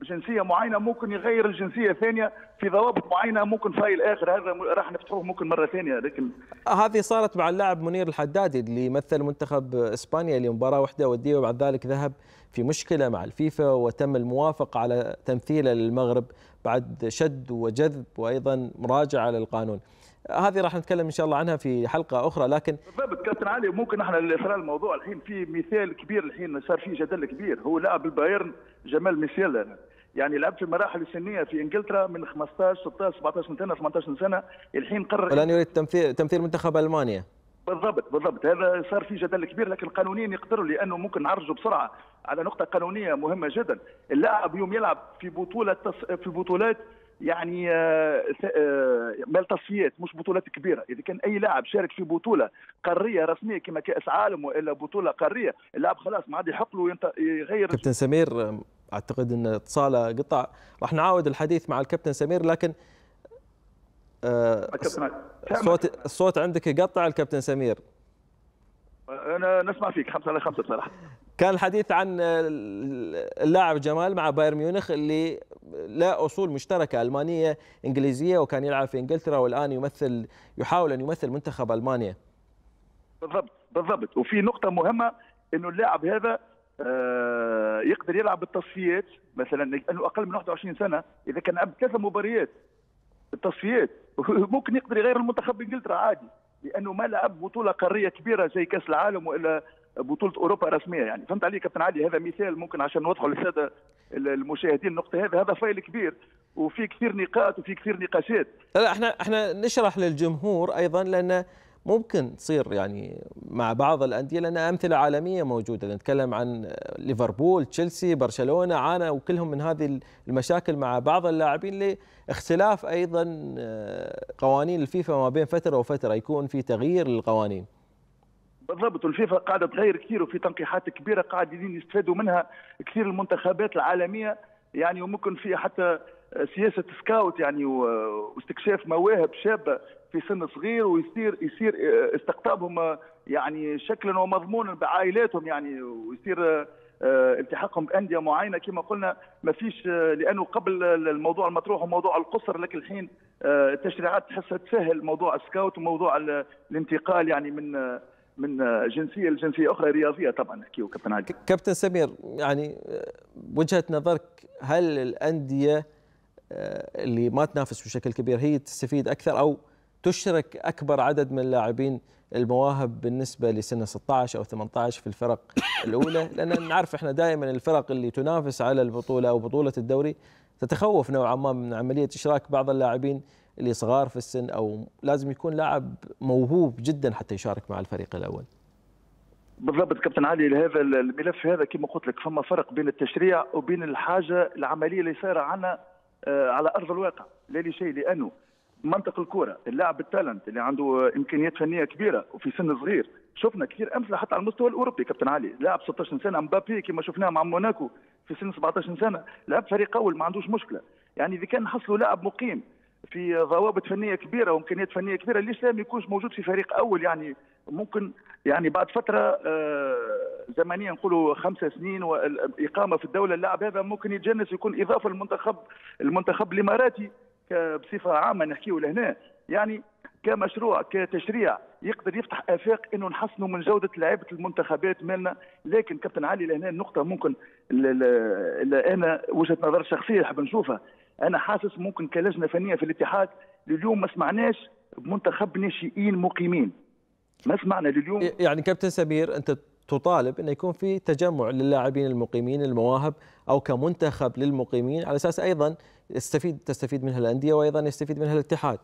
بجنسيه معينه ممكن يغير الجنسيه ثانيه في ضوابط معينه ممكن فايل اخر هذا راح نفتحوه ممكن مره ثانيه لكن هذه صارت مع اللاعب منير الحدادي اللي مثل منتخب اسبانيا لمباراه واحده وديه وبعد ذلك ذهب في مشكله مع الفيفا وتم الموافقه على تمثيله للمغرب بعد شد وجذب وايضا مراجعه للقانون. هذه راح نتكلم ان شاء الله عنها في حلقه اخرى لكن بالضبط كابتن علي ممكن احنا اثراء الموضوع الحين في مثال كبير الحين صار فيه جدل كبير هو لاعب البايرن جمال ميسيلا يعني لعب في المراحل السنيه في انجلترا من 15 16 17 سنه 18 سنه الحين قرر الان يريد تمثيل تمثيل منتخب المانيا بالضبط بالضبط هذا صار في جدل كبير لكن قانونيا يقدروا لانه ممكن نعرجوا بسرعه على نقطه قانونيه مهمه جدا اللاعب يوم يلعب في بطوله في بطولات يعني مال آه، آه، تصفيات مش بطولات كبيره اذا كان اي لاعب شارك في بطوله قاريه رسميه كما كاس عالم والا بطوله قاريه اللاعب خلاص ما عاد يحق له يغير كابتن سمير آه، اعتقد ان اتصاله قطع راح نعاود الحديث مع الكابتن سمير لكن الصوت الصوت عندك قطع الكابتن سمير انا نسمع فيك خمسه على خمسه صراحه كان الحديث عن اللاعب جمال مع بايرن ميونخ اللي له اصول مشتركه المانيه انجليزيه وكان يلعب في انجلترا والان يمثل يحاول ان يمثل منتخب المانيا. بالضبط بالضبط وفي نقطه مهمه انه اللاعب هذا آه، يقدر يلعب بالتصفيات مثلا لانه اقل من 21 سنه اذا كان لعب ثلاثه مباريات بالتصفيات ممكن يقدر يغير المنتخب بانجلترا عادي لانه ما لعب بطوله قاريه كبيره زي كاس العالم والا بطوله اوروبا رسميه يعني فهمت علي كابتن علي هذا مثال ممكن عشان نوضحه للساده المشاهدين النقطه هذا هذا فايل كبير وفي كثير نقاط وفي كثير نقاشات لا احنا احنا نشرح للجمهور ايضا لان ممكن تصير يعني مع بعض الانديه لان امثله عالميه موجوده نتكلم عن ليفربول تشيلسي برشلونه عانوا كلهم من هذه المشاكل مع بعض اللاعبين لاختلاف ايضا آه، قوانين الفيفا ما بين فتره وفتره يكون في تغيير للقوانين بالضبط والفيفا قاعده تغير كثير وفي تنقيحات كبيره قاعدين يستفادوا منها كثير المنتخبات العالميه يعني وممكن فيها حتى سياسه سكاوت يعني واستكشاف مواهب شابه في سن صغير ويصير يصير استقطابهم يعني شكلا ومضمونا بعائلاتهم يعني ويصير آه، التحاقهم بانديه معينه كما قلنا ما فيش آه، لانه قبل الموضوع المطروح وموضوع القصر لكن الحين آه، التشريعات تحسها تسهل موضوع السكاوت وموضوع الانتقال يعني من من جنسيه لجنسيه اخرى رياضيه طبعا نحكي عادل كابتن سمير يعني وجهه نظرك هل الانديه آه، اللي ما تنافس بشكل كبير هي تستفيد اكثر او تشرك اكبر عدد من اللاعبين المواهب بالنسبه لسنه 16 او 18 في الفرق الاولى لان نعرف احنا دائما الفرق اللي تنافس على البطوله او بطوله الدوري تتخوف نوعا ما من عمليه اشراك بعض اللاعبين اللي صغار في السن او لازم يكون لاعب موهوب جدا حتى يشارك مع الفريق الاول بالضبط كابتن علي لهذا الملف هذا كما قلت لك فما فرق بين التشريع وبين الحاجه العمليه اللي صايره عنا آه، على ارض الواقع لا لشيء لانه منطق الكره اللاعب التالنت اللي عنده امكانيات فنيه كبيره وفي سن صغير شفنا كثير امثله حتى على المستوى الاوروبي كابتن علي لاعب 16 سنه مبابي كما شفناه مع موناكو في سن 17 سنه لعب فريق اول ما عندوش مشكله يعني اذا كان حصلوا لاعب مقيم في ضوابط فنيه كبيره وامكانيات فنيه كبيره ليش لا ما يكونش موجود في فريق اول يعني ممكن يعني بعد فتره آه، زمنيه نقولوا خمسة سنين والاقامه في الدوله اللاعب هذا ممكن يتجنس يكون اضافه للمنتخب المنتخب الاماراتي بصفه عامه نحكيه لهنا يعني كمشروع كتشريع يقدر يفتح افاق انه نحسنوا من جوده لعيبه المنتخبات مالنا لكن كابتن علي لهنا النقطه ممكن اللي انا وجهه نظر شخصيه نحب نشوفها انا حاسس ممكن كلجنه فنيه في الاتحاد لليوم ما سمعناش بمنتخب ناشئين مقيمين ما سمعنا لليوم يعني كابتن سمير انت تطالب انه يكون في تجمع للاعبين المقيمين المواهب او كمنتخب للمقيمين على اساس ايضا يستفيد تستفيد منها الانديه وايضا يستفيد منها الاتحاد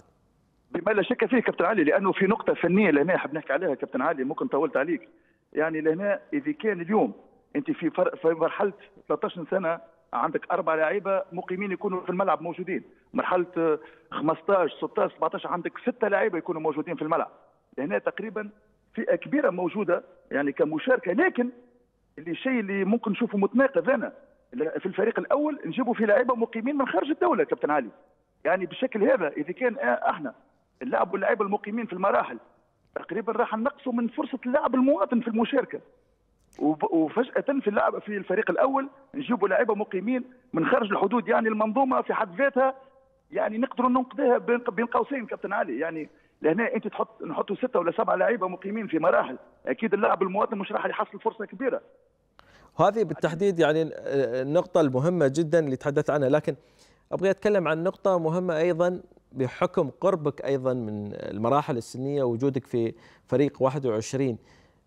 بما لا شك فيه كابتن علي لانه في نقطه فنيه لهنا حاب نحكي عليها كابتن علي ممكن طولت عليك يعني لهنا اذا كان اليوم انت في, في مرحله 13 سنه عندك اربع لعيبه مقيمين يكونوا في الملعب موجودين مرحله 15 16 17 عندك سته لعيبه يكونوا موجودين في الملعب هنا تقريبا فئه كبيره موجوده يعني كمشاركه لكن اللي شيء اللي ممكن نشوفه متناقض هنا في الفريق الاول نجيبوا فيه لعيبه مقيمين من خارج الدوله كابتن علي يعني بالشكل هذا اذا كان آه، احنا نلعبوا اللعيبه المقيمين في المراحل تقريبا راح نقصوا من فرصه اللعب المواطن في المشاركه وفجاه في اللعب في الفريق الاول نجيبوا لعيبه مقيمين من خارج الحدود يعني المنظومه في حد ذاتها يعني نقدروا ننقذها بين قوسين كابتن علي يعني لهنا انت تحط نحطوا سته ولا سبعه لعيبه مقيمين في مراحل اكيد اللاعب المواطن مش راح يحصل فرصه كبيره هذه بالتحديد يعني آه، النقطه المهمه جدا اللي تحدثت عنها لكن ابغى اتكلم عن نقطه مهمه ايضا بحكم قربك ايضا من المراحل السنيه وجودك في فريق 21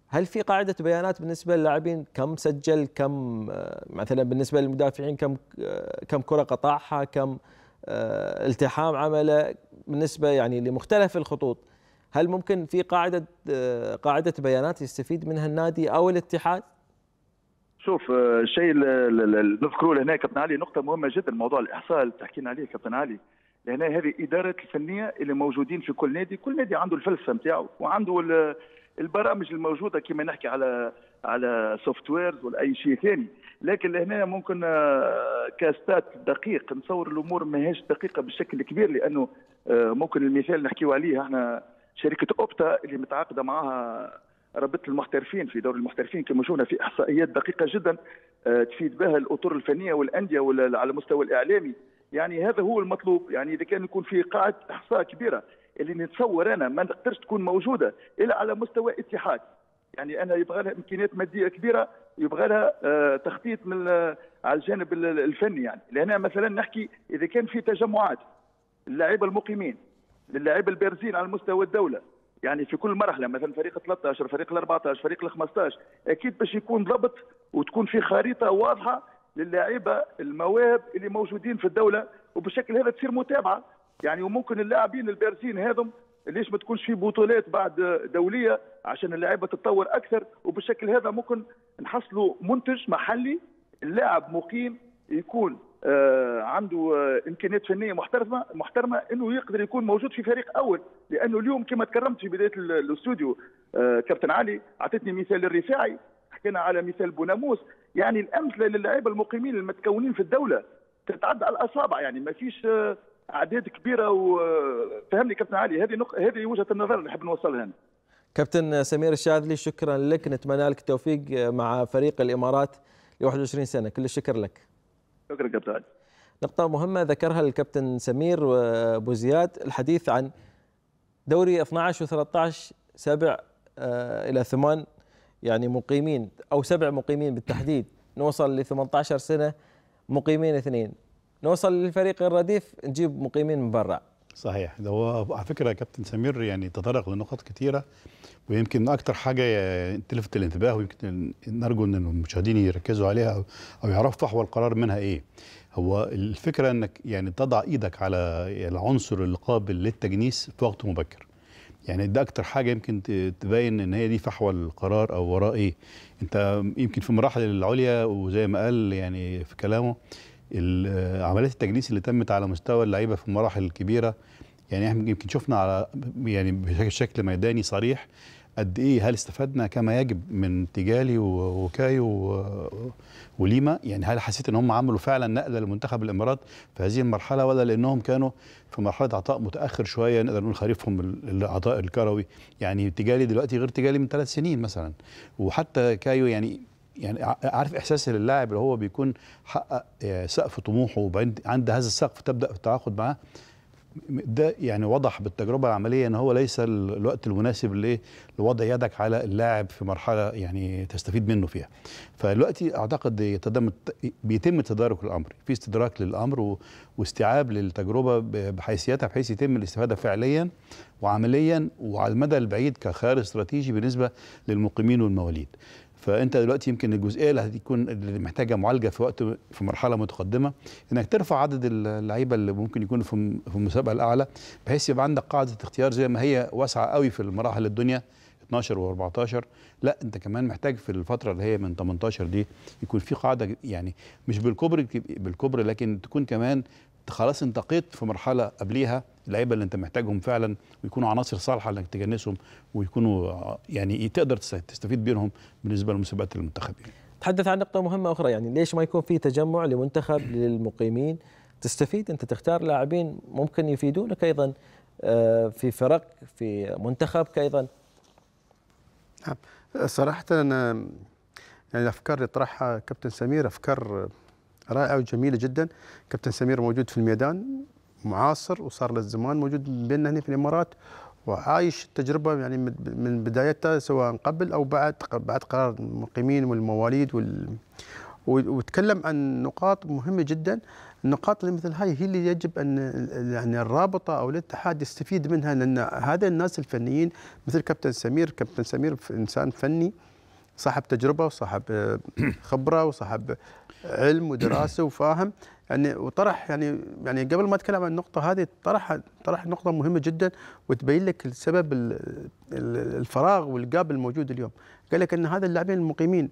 هل في قاعده بيانات بالنسبه للاعبين كم سجل كم آه، مثلا بالنسبه للمدافعين كم آه، كم كره قطعها كم آه، التحام عمله بالنسبه يعني لمختلف الخطوط هل ممكن في قاعده قاعده بيانات يستفيد منها النادي او الاتحاد شوف الشيء اللي نذكره لهنا كابتن علي نقطه مهمه جدا موضوع الاحصاء اللي تحكينا عليه كابتن علي لهنا هذه اداره الفنيه اللي موجودين في كل نادي كل نادي عنده الفلسفه نتاعو وعنده البرامج الموجوده كما نحكي على على سوفت ويرز ولا اي شيء ثاني لكن لهنا ممكن آه، كاستات دقيق نصور الامور ماهيش دقيقه بشكل كبير لانه آه، ممكن المثال نحكيو عليه احنا شركه اوبتا اللي متعاقده معها رابطه المحترفين في دور المحترفين كما شفنا في احصائيات دقيقه جدا آه، تفيد بها الاطر الفنيه والانديه على المستوى الاعلامي يعني هذا هو المطلوب يعني اذا كان يكون في قاعده احصاء كبيره اللي نتصور انا ما نقدرش تكون موجوده الا على مستوى اتحاد يعني انا يبغى لها امكانيات ماديه كبيره يبغى لها آه، تخطيط من آه، على الجانب الفني يعني لهنا مثلا نحكي اذا كان في تجمعات للاعيبه المقيمين للاعيبه البارزين على مستوى الدوله يعني في كل مرحله مثلا فريق 13 فريق 14 فريق 15 اكيد باش يكون ضبط وتكون في خريطه واضحه للاعيبه المواهب اللي موجودين في الدوله وبالشكل هذا تصير متابعه يعني وممكن اللاعبين البارزين هذم ليش ما تكونش في بطولات بعد دوليه عشان اللعيبه تتطور اكثر وبالشكل هذا ممكن نحصلوا منتج محلي اللاعب مقيم يكون آه، عنده آه، امكانيات فنيه محترمه محترمه انه يقدر يكون موجود في فريق اول لانه اليوم كما تكرمت في بدايه الاستوديو آه، كابتن علي اعطيتني مثال الرفاعي حكينا على مثال بوناموس يعني الامثله للعيبه المقيمين المتكونين في الدوله تتعدى على الاصابع يعني ما فيش اعداد كبيره وفهمني كابتن علي هذه نق... هذه وجهه النظر اللي نحب نوصلها هنا كابتن سمير الشاذلي شكرا لك نتمنى لك التوفيق مع فريق الامارات ل 21 سنه كل الشكر لك شكرا كابتن علي نقطة مهمة ذكرها الكابتن سمير أبو زياد الحديث عن دوري 12 و13 سبع آه، إلى ثمان يعني مقيمين أو سبع مقيمين بالتحديد نوصل ل 18 سنة مقيمين اثنين نوصل للفريق الرديف نجيب مقيمين من برا صحيح ده هو على فكره كابتن سمير يعني تطرق لنقاط كثيره ويمكن اكثر حاجه تلفت الانتباه ويمكن نرجو ان المشاهدين يركزوا عليها او يعرفوا فحوى القرار منها ايه هو الفكره انك يعني تضع ايدك على العنصر القابل للتجنيس في وقت مبكر يعني ده اكتر حاجه يمكن تبين ان هي دي فحوى القرار او وراه ايه انت يمكن في المراحل العليا وزي ما قال يعني في كلامه عمليات التجنيس اللي تمت على مستوى اللعيبه في المراحل الكبيره يعني احنا يمكن شفنا على يعني بشكل ميداني صريح قد ايه هل استفدنا كما يجب من تيجالي وكايو وليما يعني هل حسيت ان هم عملوا فعلا نقله لمنتخب الامارات في هذه المرحله ولا لانهم كانوا في مرحله عطاء متاخر شويه نقدر نقول خريفهم العطاء الكروي يعني تيجالي دلوقتي غير تيجالي من ثلاث سنين مثلا وحتى كايو يعني يعني عارف احساس اللاعب اللي هو بيكون حقق آه، سقف طموحه وعند عند هذا السقف تبدا في التعاقد معاه ده يعني وضح بالتجربه العمليه ان هو ليس الوقت المناسب لوضع يدك على اللاعب في مرحله يعني تستفيد منه فيها. فالوقت اعتقد بيتم تدارك الامر، في استدراك للامر واستيعاب للتجربه بحيثياتها بحيث يتم الاستفاده فعليا وعمليا وعلى المدى البعيد كخيار استراتيجي بالنسبه للمقيمين والمواليد. فانت دلوقتي يمكن الجزئيه اللي هتكون اللي محتاجه معالجه في وقت في مرحله متقدمه انك ترفع عدد اللعيبه اللي ممكن يكونوا في في المسابقه الاعلى بحيث يبقى عندك قاعده اختيار زي ما هي واسعه قوي في المراحل الدنيا 12 و14 لا انت كمان محتاج في الفتره اللي هي من 18 دي يكون في قاعده يعني مش بالكبر بالكبر لكن تكون كمان خلاص انتقيت في مرحله قبليها اللعيبه اللي انت محتاجهم فعلا ويكونوا عناصر صالحه انك تجنسهم ويكونوا يعني تقدر تستفيد بينهم بالنسبه لمسابقات المنتخبين. تحدث عن نقطه مهمه اخرى يعني ليش ما يكون في تجمع لمنتخب للمقيمين تستفيد انت تختار لاعبين ممكن يفيدونك ايضا آه، في فرق في منتخبك ايضا. نعم صراحه انا يعني الافكار اللي طرحها كابتن سمير افكار رائعه وجميله جدا كابتن سمير موجود في الميدان معاصر وصار له زمان موجود بيننا هنا في الامارات وعايش التجربه يعني من بدايتها سواء قبل او بعد بعد قرار المقيمين والمواليد وال وتكلم عن نقاط مهمه جدا النقاط اللي مثل هاي هي اللي يجب ان يعني الرابطه او الاتحاد يستفيد منها لان هذا الناس الفنيين مثل كابتن سمير كابتن سمير انسان فني صاحب تجربه وصاحب آه، خبره وصاحب علم ودراسه وفاهم يعني وطرح يعني يعني قبل ما اتكلم عن النقطه هذه طرح طرح نقطه مهمه جدا وتبين لك السبب الفراغ والجاب الموجود اليوم قال لك ان هذا اللاعبين المقيمين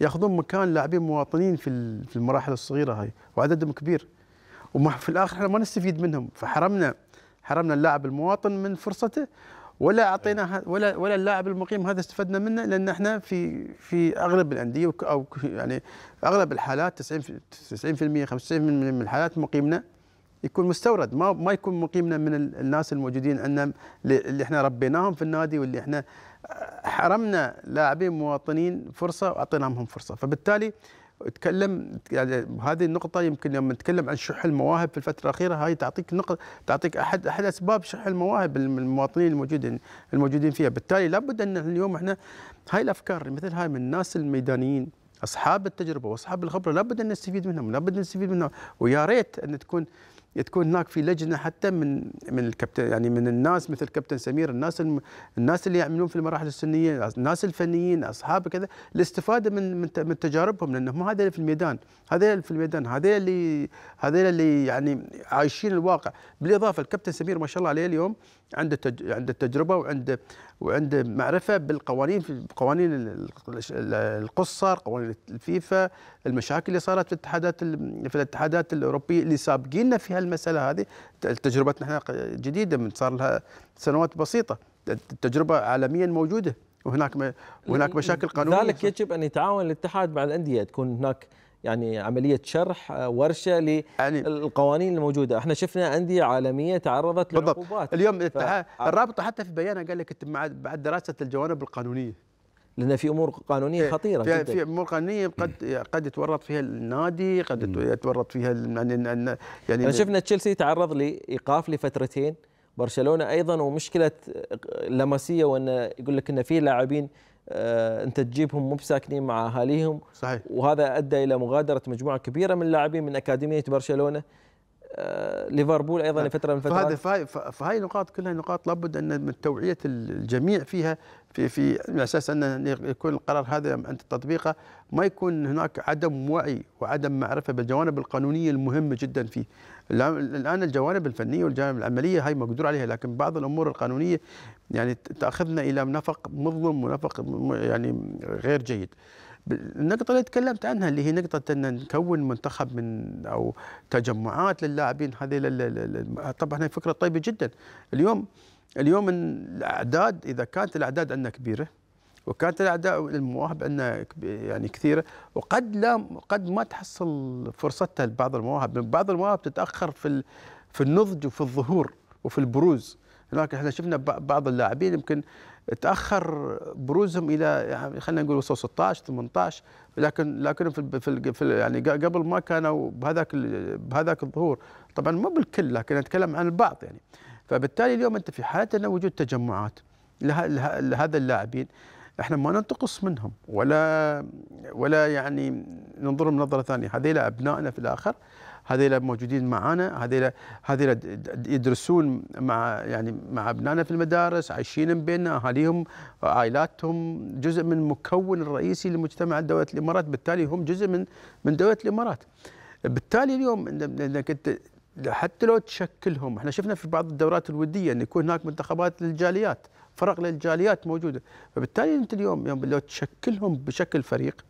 ياخذون مكان لاعبين مواطنين في في المراحل الصغيره هاي وعددهم كبير وما في الاخر احنا ما نستفيد منهم فحرمنا حرمنا اللاعب المواطن من فرصته ولا إيه. اعطينا ولا ولا اللاعب المقيم هذا استفدنا منه لان احنا في في اغلب الانديه او يعني اغلب الحالات 90 90% 95% من الحالات مقيمنا يكون مستورد ما ما يكون مقيمنا من الناس الموجودين عندنا اللي احنا ربيناهم في النادي واللي احنا حرمنا لاعبين مواطنين فرصه واعطيناهم فرصه فبالتالي تكلم يعني هذه النقطه يمكن لما نتكلم عن شح المواهب في الفتره الاخيره هاي تعطيك نقطه تعطيك احد احد اسباب شح المواهب المواطنين الموجودين الموجودين فيها بالتالي لابد ان اليوم احنا هاي الافكار مثل هاي من الناس الميدانيين اصحاب التجربه واصحاب الخبره لابد ان نستفيد منهم لابد ان نستفيد منهم ويا ريت ان تكون تكون هناك في لجنه حتى من من الكابتن يعني من الناس مثل كابتن سمير الناس الم الناس اللي يعملون في المراحل السنيه الناس الفنيين اصحاب كذا الاستفاده من من, من تجاربهم لانهم هذا في الميدان هذا في الميدان هذا اللي هذا اللي يعني عايشين الواقع بالاضافه الكابتن سمير ما شاء الله عليه اليوم عنده عنده تجربه وعنده وعنده معرفه بالقوانين في قوانين القصر، قوانين الفيفا، المشاكل اللي صارت في الاتحادات في الاتحادات الاوروبيه اللي سابقيننا في هالمساله هذه، تجربتنا احنا جديده من صار لها سنوات بسيطه، التجربه عالميا موجوده وهناك وهناك مشاكل قانونيه لذلك يجب ان يتعاون الاتحاد مع الانديه تكون هناك يعني عمليه شرح آه، ورشه يعني للقوانين يعني الموجوده احنا شفنا انديه عالميه تعرضت لعقوبات اليوم ف... الرابطه حتى في بيانها قال لك بعد دراسه الجوانب القانونيه لان في امور قانونيه خطيره في, جدا. في امور قانونيه قد قد يتورط فيها النادي قد يتورط فيها يعني يعني شفنا تشيلسي تعرض لايقاف لفترتين برشلونه ايضا ومشكله لاماسيا وان يقول لك ان في لاعبين آه، انت تجيبهم مو بساكنين مع اهاليهم صحيح وهذا ادى الى مغادره مجموعه كبيره من اللاعبين من اكاديميه برشلونه آه، ليفربول ايضا نعم. لفتره من الفترات فهذه فهاي, النقاط كلها نقاط لابد ان من توعيه الجميع فيها في في على اساس ان يكون القرار هذا انت تطبيقه ما يكون هناك عدم وعي وعدم معرفه بالجوانب القانونيه المهمه جدا فيه الان الجوانب الفنيه والجوانب العمليه هاي مقدور عليها لكن بعض الامور القانونيه يعني تاخذنا الى نفق مظلم ونفق يعني غير جيد النقطة اللي تكلمت عنها اللي هي نقطة أن نكون منتخب من أو تجمعات للاعبين هذه طبعا هي فكرة طيبة جدا اليوم اليوم الأعداد إذا كانت الأعداد عندنا كبيرة وكانت الأعداء المواهب عندنا يعني كثيرة وقد لا قد ما تحصل فرصتها لبعض المواهب بعض المواهب تتأخر في في النضج وفي الظهور وفي البروز لكن احنا شفنا بعض اللاعبين يمكن تاخر بروزهم الى يعني خلينا نقول وصل 16 18 لكن لكن في, في, يعني قبل ما كانوا بهذاك بهذاك الظهور طبعا مو بالكل لكن اتكلم عن البعض يعني فبالتالي اليوم انت في حاله ان وجود تجمعات لها لها لهذا اللاعبين احنا ما ننتقص منهم ولا ولا يعني ننظرهم نظره ثانيه هذول ابنائنا في الاخر هذيلا موجودين معانا هذيلا هذيلا يدرسون مع يعني مع ابنائنا في المدارس عايشين بيننا اهاليهم عائلاتهم جزء من المكون الرئيسي لمجتمع دوله الامارات بالتالي هم جزء من من دوله الامارات بالتالي اليوم انك حتى لو تشكلهم احنا شفنا في بعض الدورات الوديه ان يكون هناك منتخبات للجاليات فرق للجاليات موجوده فبالتالي انت اليوم يوم لو تشكلهم بشكل فريق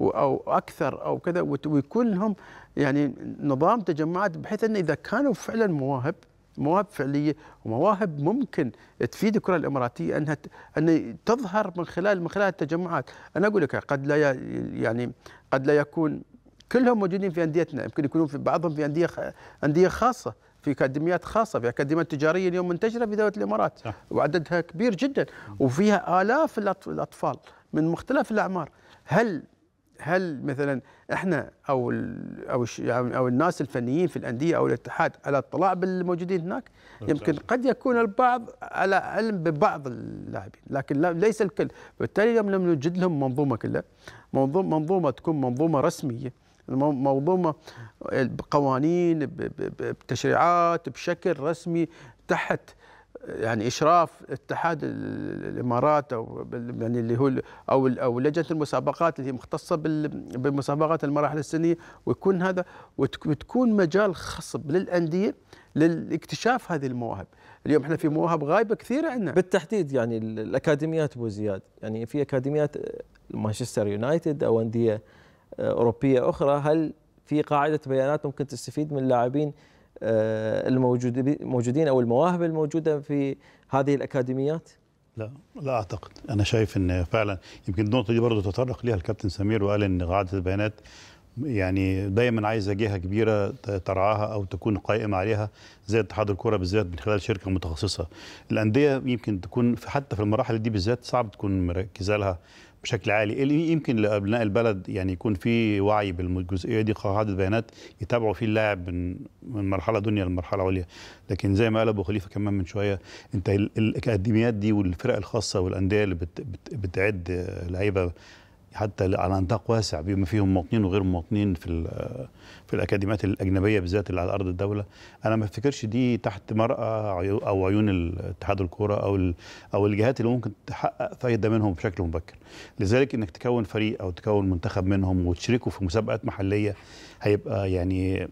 او اكثر او كذا ويكون لهم يعني نظام تجمعات بحيث انه اذا كانوا فعلا مواهب مواهب فعليه ومواهب ممكن تفيد الكره الاماراتيه انها ان تظهر من خلال من خلال التجمعات، انا اقول لك قد لا يعني قد لا يكون كلهم موجودين في انديتنا يمكن يكونون في بعضهم في انديه انديه خاصه في اكاديميات خاصه في اكاديميات تجاريه اليوم منتشره في دوله الامارات صح. وعددها كبير جدا وفيها الاف الاطفال من مختلف الاعمار هل هل مثلا احنا او الـ او الـ يعني او الناس الفنيين في الانديه او الاتحاد على اطلاع بالموجودين هناك يمكن قد يكون البعض على علم ببعض اللاعبين لكن لا ليس الكل بالتالي اليوم لما نوجد لهم منظومه كلها منظومه تكون منظومه رسميه المنظومه بقوانين بتشريعات بشكل رسمي تحت يعني اشراف اتحاد الامارات او يعني اللي هو او او لجنه المسابقات اللي هي مختصه بالمسابقات المراحل السنيه ويكون هذا وتكون مجال خصب للانديه لاكتشاف هذه المواهب اليوم احنا في مواهب غايبه كثيره عندنا بالتحديد يعني الاكاديميات ابو زياد يعني في اكاديميات مانشستر يونايتد او انديه أوروبية أخرى هل في قاعدة بيانات ممكن تستفيد من اللاعبين آه، الموجودين أو المواهب الموجودة في هذه الأكاديميات؟ لا لا اعتقد انا شايف ان فعلا يمكن النقطه دي برضه تطرق ليها الكابتن سمير وقال ان قاعده البيانات يعني دايما عايزه جهه كبيره ترعاها او تكون قائمه عليها زي اتحاد الكره بالذات من خلال شركه متخصصه الانديه يمكن تكون حتى في المراحل دي بالذات صعب تكون مركزه لها بشكل عالي يمكن لابناء البلد يعني يكون في وعي بالجزئيه دي قاعده بيانات يتابعوا فيه اللاعب من من مرحله دنيا لمرحله عليا لكن زي ما قال ابو خليفه كمان من شويه انت الاكاديميات دي والفرق الخاصه والانديه اللي بت بت بتعد لعيبه حتى على نطاق واسع بما فيهم مواطنين وغير مواطنين في في الاكاديميات الاجنبيه بالذات اللي على ارض الدوله انا ما افتكرش دي تحت مرأة او عيون اتحاد الكوره او او الجهات اللي ممكن تحقق فايده منهم بشكل مبكر لذلك انك تكون فريق او تكون منتخب منهم وتشركوا في مسابقات محليه هيبقى يعني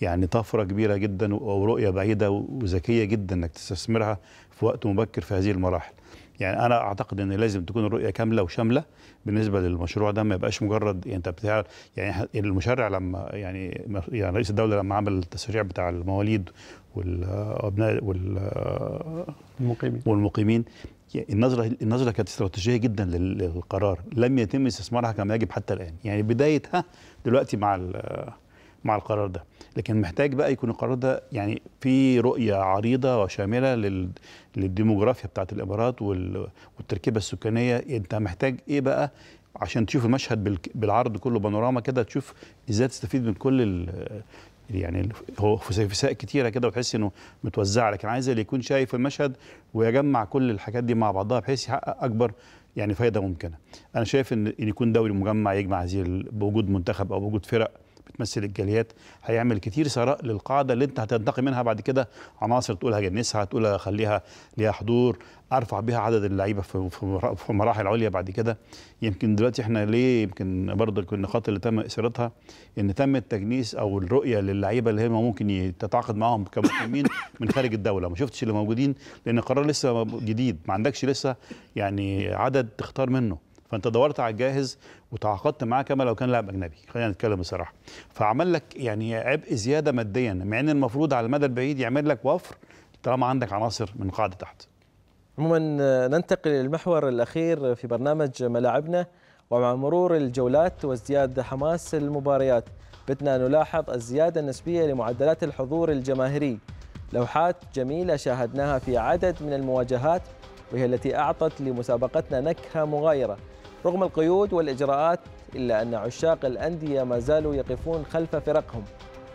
يعني طفره كبيره جدا ورؤيه بعيده وذكيه جدا انك تستثمرها في وقت مبكر في هذه المراحل يعني انا اعتقد ان لازم تكون الرؤيه كامله وشامله بالنسبه للمشروع ده ما يبقاش مجرد يعني انت بتعرف يعني المشرع لما يعني يعني رئيس الدوله لما عمل التشريع بتاع المواليد والابناء والمقيمين والمقيمين النظره النظره كانت استراتيجيه جدا للقرار لم يتم استثمارها كما يجب حتى الان يعني بدايتها دلوقتي مع مع القرار ده لكن محتاج بقى يكون القرار ده يعني في رؤيه عريضه وشامله للديموغرافيا بتاعه الامارات والتركيبه السكانيه انت محتاج ايه بقى عشان تشوف المشهد بالعرض كله بانوراما كده تشوف ازاي تستفيد من كل يعني هو فسيفساء كتيره كده وتحس انه متوزعه لكن عايز اللي يكون شايف المشهد ويجمع كل الحاجات دي مع بعضها بحيث يحقق اكبر يعني فايده ممكنه. انا شايف ان يكون دوري مجمع يجمع هذه بوجود منتخب او بوجود فرق تمثل الجاليات هيعمل كتير ثراء للقاعده اللي انت هتنتقي منها بعد كده عناصر تقولها جنسها تقولها خليها ليها حضور ارفع بها عدد اللعيبه في مراحل عليا بعد كده يمكن دلوقتي احنا ليه يمكن برضه النقاط اللي تم اثارتها ان تم التجنيس او الرؤيه للعيبه اللي هم ممكن تتعاقد معاهم كمحامين من خارج الدوله ما شفتش اللي موجودين لان القرار لسه جديد ما عندكش لسه يعني عدد تختار منه فانت دورت على الجاهز وتعاقدت معاه كما لو كان لاعب اجنبي خلينا نتكلم بصراحه فعمل لك يعني عبء زياده ماديا مع ان المفروض على المدى البعيد يعمل لك وفر طالما عندك عناصر من قاعده تحت عموما ننتقل للمحور الاخير في برنامج ملاعبنا ومع مرور الجولات وازدياد حماس المباريات بدنا نلاحظ الزياده النسبيه لمعدلات الحضور الجماهيري لوحات جميله شاهدناها في عدد من المواجهات وهي التي اعطت لمسابقتنا نكهه مغايره رغم القيود والإجراءات إلا أن عشاق الأندية ما زالوا يقفون خلف فرقهم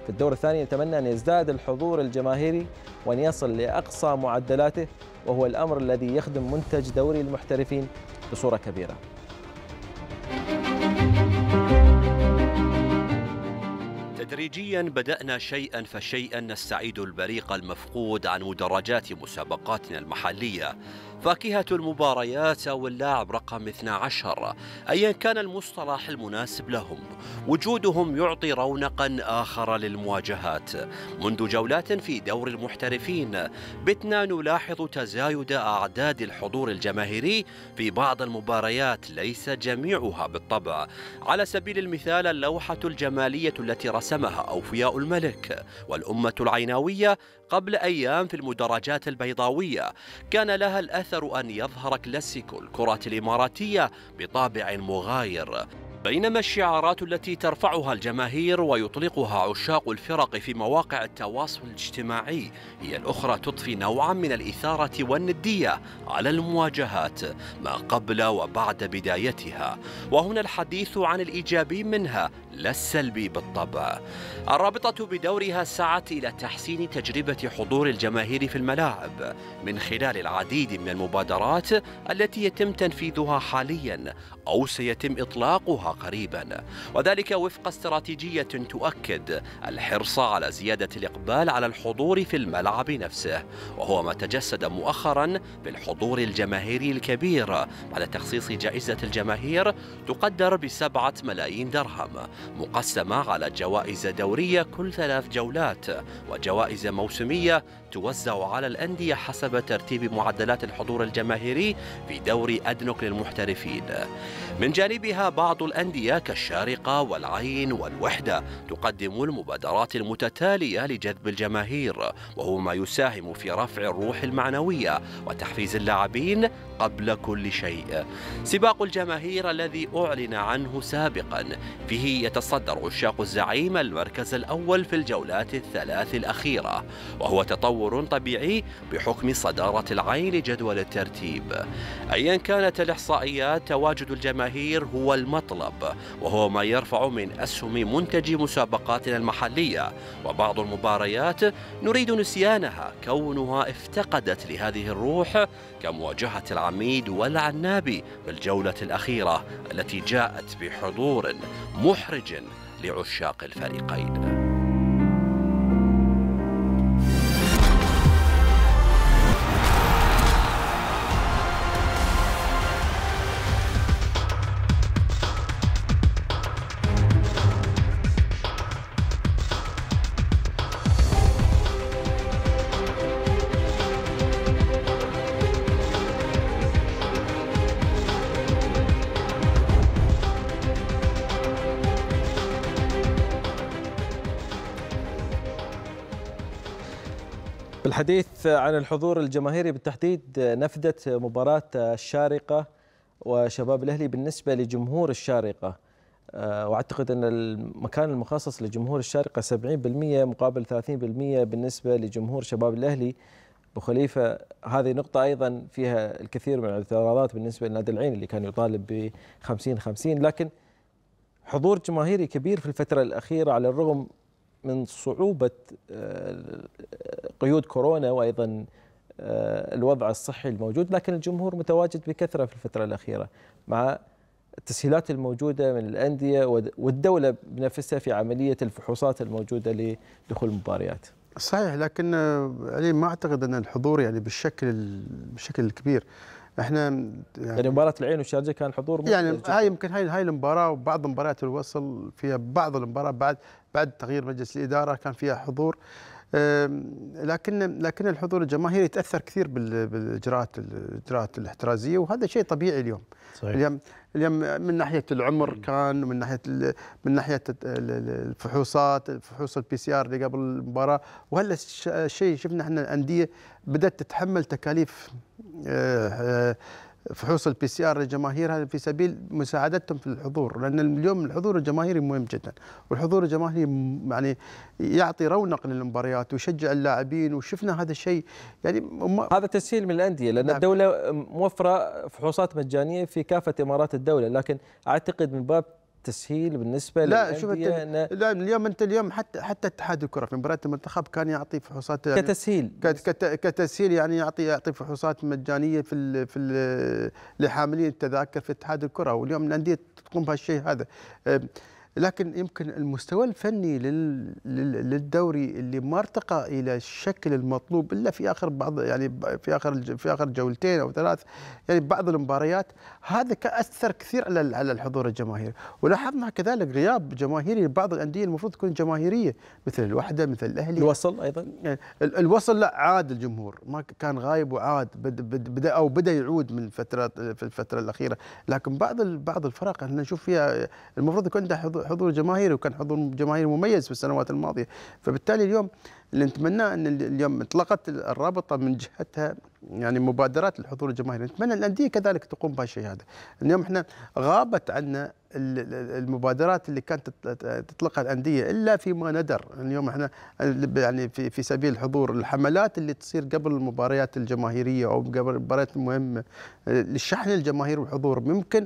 في الدور الثاني نتمنى أن يزداد الحضور الجماهيري وأن يصل لأقصى معدلاته وهو الأمر الذي يخدم منتج دوري المحترفين بصورة كبيرة تدريجيا بدأنا شيئا فشيئا نستعيد البريق المفقود عن مدرجات مسابقاتنا المحلية فاكهة المباريات أو اللاعب رقم 12 أيا كان المصطلح المناسب لهم وجودهم يعطي رونقا آخر للمواجهات منذ جولات في دور المحترفين بتنا نلاحظ تزايد أعداد الحضور الجماهيري في بعض المباريات ليس جميعها بالطبع على سبيل المثال اللوحة الجمالية التي رسمها أوفياء الملك والأمة العيناوية قبل أيام في المدرجات البيضاوية كان لها الأثر أن يظهر كلاسيكو الكرة الإماراتية بطابع مغاير بينما الشعارات التي ترفعها الجماهير ويطلقها عشاق الفرق في مواقع التواصل الاجتماعي هي الأخرى تضفي نوعا من الإثارة والندية على المواجهات ما قبل وبعد بدايتها وهنا الحديث عن الإيجابي منها لا السلبي بالطبع. الرابطة بدورها سعت إلى تحسين تجربة حضور الجماهير في الملاعب من خلال العديد من المبادرات التي يتم تنفيذها حاليا أو سيتم إطلاقها قريبا وذلك وفق استراتيجية تؤكد الحرص على زيادة الإقبال على الحضور في الملعب نفسه وهو ما تجسد مؤخرا بالحضور الجماهيري الكبير بعد تخصيص جائزة الجماهير تقدر بسبعة ملايين درهم مقسمة على جوائز دورية كل ثلاث جولات وجوائز موسمية توزع على الأندية حسب ترتيب معدلات الحضور الجماهيري في دوري أدنوك للمحترفين من جانبها بعض الأندية كالشارقة والعين والوحدة تقدم المبادرات المتتالية لجذب الجماهير وهو ما يساهم في رفع الروح المعنوية وتحفيز اللاعبين قبل كل شيء سباق الجماهير الذي أعلن عنه سابقا فيه يتصدر عشاق الزعيم المركز الأول في الجولات الثلاث الأخيرة وهو تطور تطور طبيعي بحكم صدارة العين لجدول الترتيب أيا كانت الإحصائيات تواجد الجماهير هو المطلب وهو ما يرفع من أسهم منتج مسابقاتنا المحلية وبعض المباريات نريد نسيانها كونها افتقدت لهذه الروح كمواجهة العميد والعنابي في الجولة الأخيرة التي جاءت بحضور محرج لعشاق الفريقين الحديث عن الحضور الجماهيري بالتحديد نفذت مباراة الشارقة وشباب الأهلي بالنسبة لجمهور الشارقة آه، واعتقد ان المكان المخصص لجمهور الشارقه 70% مقابل 30% بالنسبه لجمهور شباب الاهلي بخليفة خليفه هذه نقطه ايضا فيها الكثير من الاعتراضات بالنسبه لنادي العين اللي كان يطالب ب 50 50 لكن حضور جماهيري كبير في الفتره الاخيره على الرغم من صعوبة آه، قيود كورونا وأيضا آه، الوضع الصحي الموجود لكن الجمهور متواجد بكثرة في الفترة الأخيرة مع التسهيلات الموجودة من الأندية والدولة بنفسها في عملية الفحوصات الموجودة لدخول المباريات صحيح لكن يعني ما أعتقد أن الحضور يعني بالشكل بالشكل الكبير احنا يعني, يعني مباراه العين والشارجه كان حضور يعني هاي يمكن هاي هاي المباراه وبعض مباريات الوصل فيها بعض المباراه بعد بعد تغيير مجلس الاداره كان فيها حضور لكن لكن الحضور الجماهيري يتاثر كثير بالاجراءات الاجراءات الاحترازيه وهذا شيء طبيعي اليوم صحيح. اليوم اليوم من ناحيه العمر كان ومن ناحيه من ناحيه الفحوصات فحوص البي سي ار اللي قبل المباراه وهلا الشيء شفنا احنا الانديه بدات تتحمل تكاليف آه، آه، فحوص البي سي ار للجماهير هذا في سبيل مساعدتهم في الحضور لان اليوم الحضور الجماهيري مهم جدا والحضور الجماهيري يعني يعطي رونق للمباريات ويشجع اللاعبين وشفنا هذا الشيء يعني هذا تسهيل من الانديه لان نعم. الدوله موفره فحوصات مجانيه في كافه امارات الدوله لكن اعتقد من باب التسهيل بالنسبه لا شوف لا اليوم انت اليوم حتى حتى اتحاد الكره في مباراه المنتخب كان يعطي فحوصات يعني كتسهيل كتسهيل يعني يعطي يعطي فحوصات مجانيه في الـ في الـ لحاملين التذاكر في اتحاد الكره واليوم الانديه تقوم بهالشيء هذا أه لكن يمكن المستوى الفني للدوري اللي ما ارتقى الى الشكل المطلوب الا في اخر بعض يعني في اخر في اخر جولتين او ثلاث يعني بعض المباريات هذا اثر كثير على على الحضور الجماهيري ولاحظنا كذلك غياب جماهيري لبعض الانديه المفروض تكون جماهيريه مثل الوحده مثل الاهلي الوصل ايضا يعني الوصل لا عاد الجمهور ما كان غايب وعاد بدا او بدا يعود من الفترات في الفتره الاخيره لكن بعض بعض الفرق احنا نشوف فيها المفروض يكون عندها حضور حضور جماهير وكان حضور جماهيري مميز في السنوات الماضيه فبالتالي اليوم اللي نتمنى ان اليوم اطلقت الرابطه من جهتها يعني مبادرات الحضور الجماهيري نتمنى الانديه كذلك تقوم بهالشيء هذا اليوم احنا غابت عنا المبادرات اللي كانت تطلقها الانديه الا فيما ندر اليوم احنا يعني في في سبيل الحضور الحملات اللي تصير قبل المباريات الجماهيريه او قبل المباريات المهمه للشحن الجماهير والحضور ممكن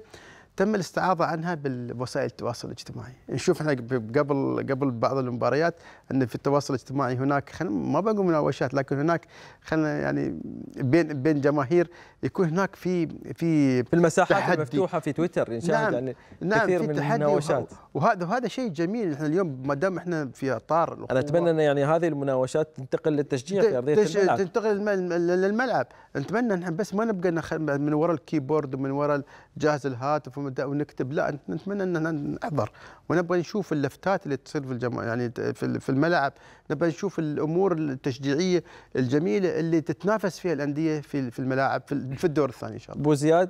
تم الاستعاضه عنها بالوسائل التواصل الاجتماعي، نشوف احنا قبل قبل بعض المباريات ان في التواصل الاجتماعي هناك خل ما بقول مناوشات لكن هناك خلينا يعني بين بين جماهير يكون هناك في في في المساحات تحدي. المفتوحه في تويتر نشاهد نعم يعني نعم كثير من المناوشات وهذا وهذا شيء جميل احنا اليوم ما دام احنا في اطار انا اتمنى ان يعني هذه المناوشات تنتقل للتشجيع في ارضيه تش... الملعب تنتقل للملعب نتمنى احنا بس ما نبقى من وراء الكيبورد ومن وراء جهاز الهاتف ونكتب لا نتمنى ان نحضر ونبغى نشوف اللفتات اللي تصير في الجم... يعني في الملعب نبغى نشوف الامور التشجيعيه الجميله اللي تتنافس فيها الانديه في الملاعب في في الدور الثاني ان شاء الله زياد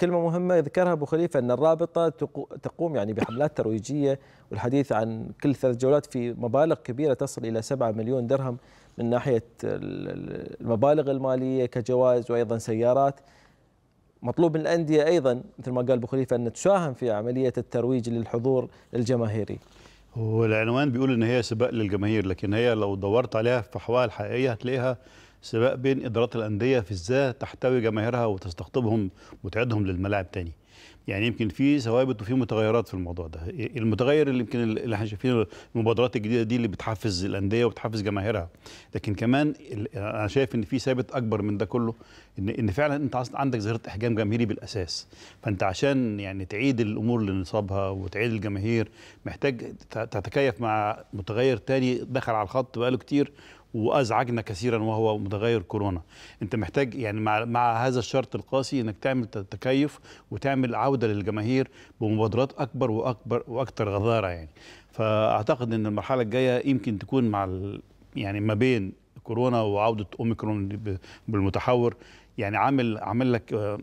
كلمة مهمة يذكرها أبو خليفة أن الرابطة تقوم يعني بحملات ترويجية والحديث عن كل ثلاث جولات في مبالغ كبيرة تصل إلى 7 مليون درهم من ناحية المبالغ المالية كجوائز وأيضا سيارات مطلوب من الأندية أيضا مثل ما قال أبو خليفة أن تساهم في عملية الترويج للحضور الجماهيري والعنوان بيقول ان هي سباق للجماهير لكن هي لو دورت عليها في احوال حقيقيه هتلاقيها سباق بين ادارات الانديه في ازاي تحتوي جماهيرها وتستقطبهم وتعيدهم للملاعب تاني يعني يمكن في ثوابت وفي متغيرات في الموضوع ده المتغير اللي يمكن اللي احنا شايفينه المبادرات الجديده دي اللي بتحفز الانديه وبتحفز جماهيرها لكن كمان انا شايف ان في ثابت اكبر من ده كله ان ان فعلا انت عندك ظاهره احجام جماهيري بالاساس فانت عشان يعني تعيد الامور لنصابها وتعيد الجماهير محتاج تتكيف مع متغير تاني دخل على الخط بقاله كتير وازعجنا كثيرا وهو متغير كورونا انت محتاج يعني مع, مع هذا الشرط القاسي انك تعمل تكيف وتعمل عوده للجماهير بمبادرات اكبر واكبر واكثر غزاره يعني فاعتقد ان المرحله الجايه يمكن تكون مع ال... يعني ما بين كورونا وعوده اوميكرون بالمتحور يعني عامل عامل لك آه،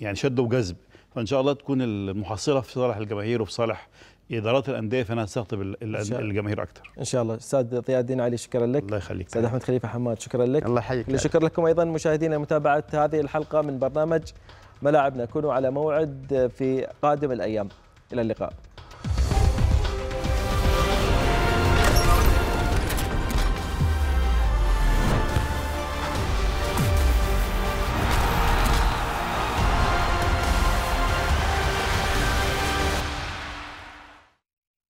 يعني شد وجذب فان شاء الله تكون المحصله في صالح الجماهير وفي صالح ادارات الانديه فانا تستقطب الجماهير اكثر ان شاء الله استاذ ضياء الدين علي شكرا لك الله يخليك استاذ احمد خليفه حماد شكرا لك الله يحييك شكرا لكم ايضا مشاهدينا لمتابعه هذه الحلقه من برنامج ملاعبنا كونوا على موعد في قادم الايام الى اللقاء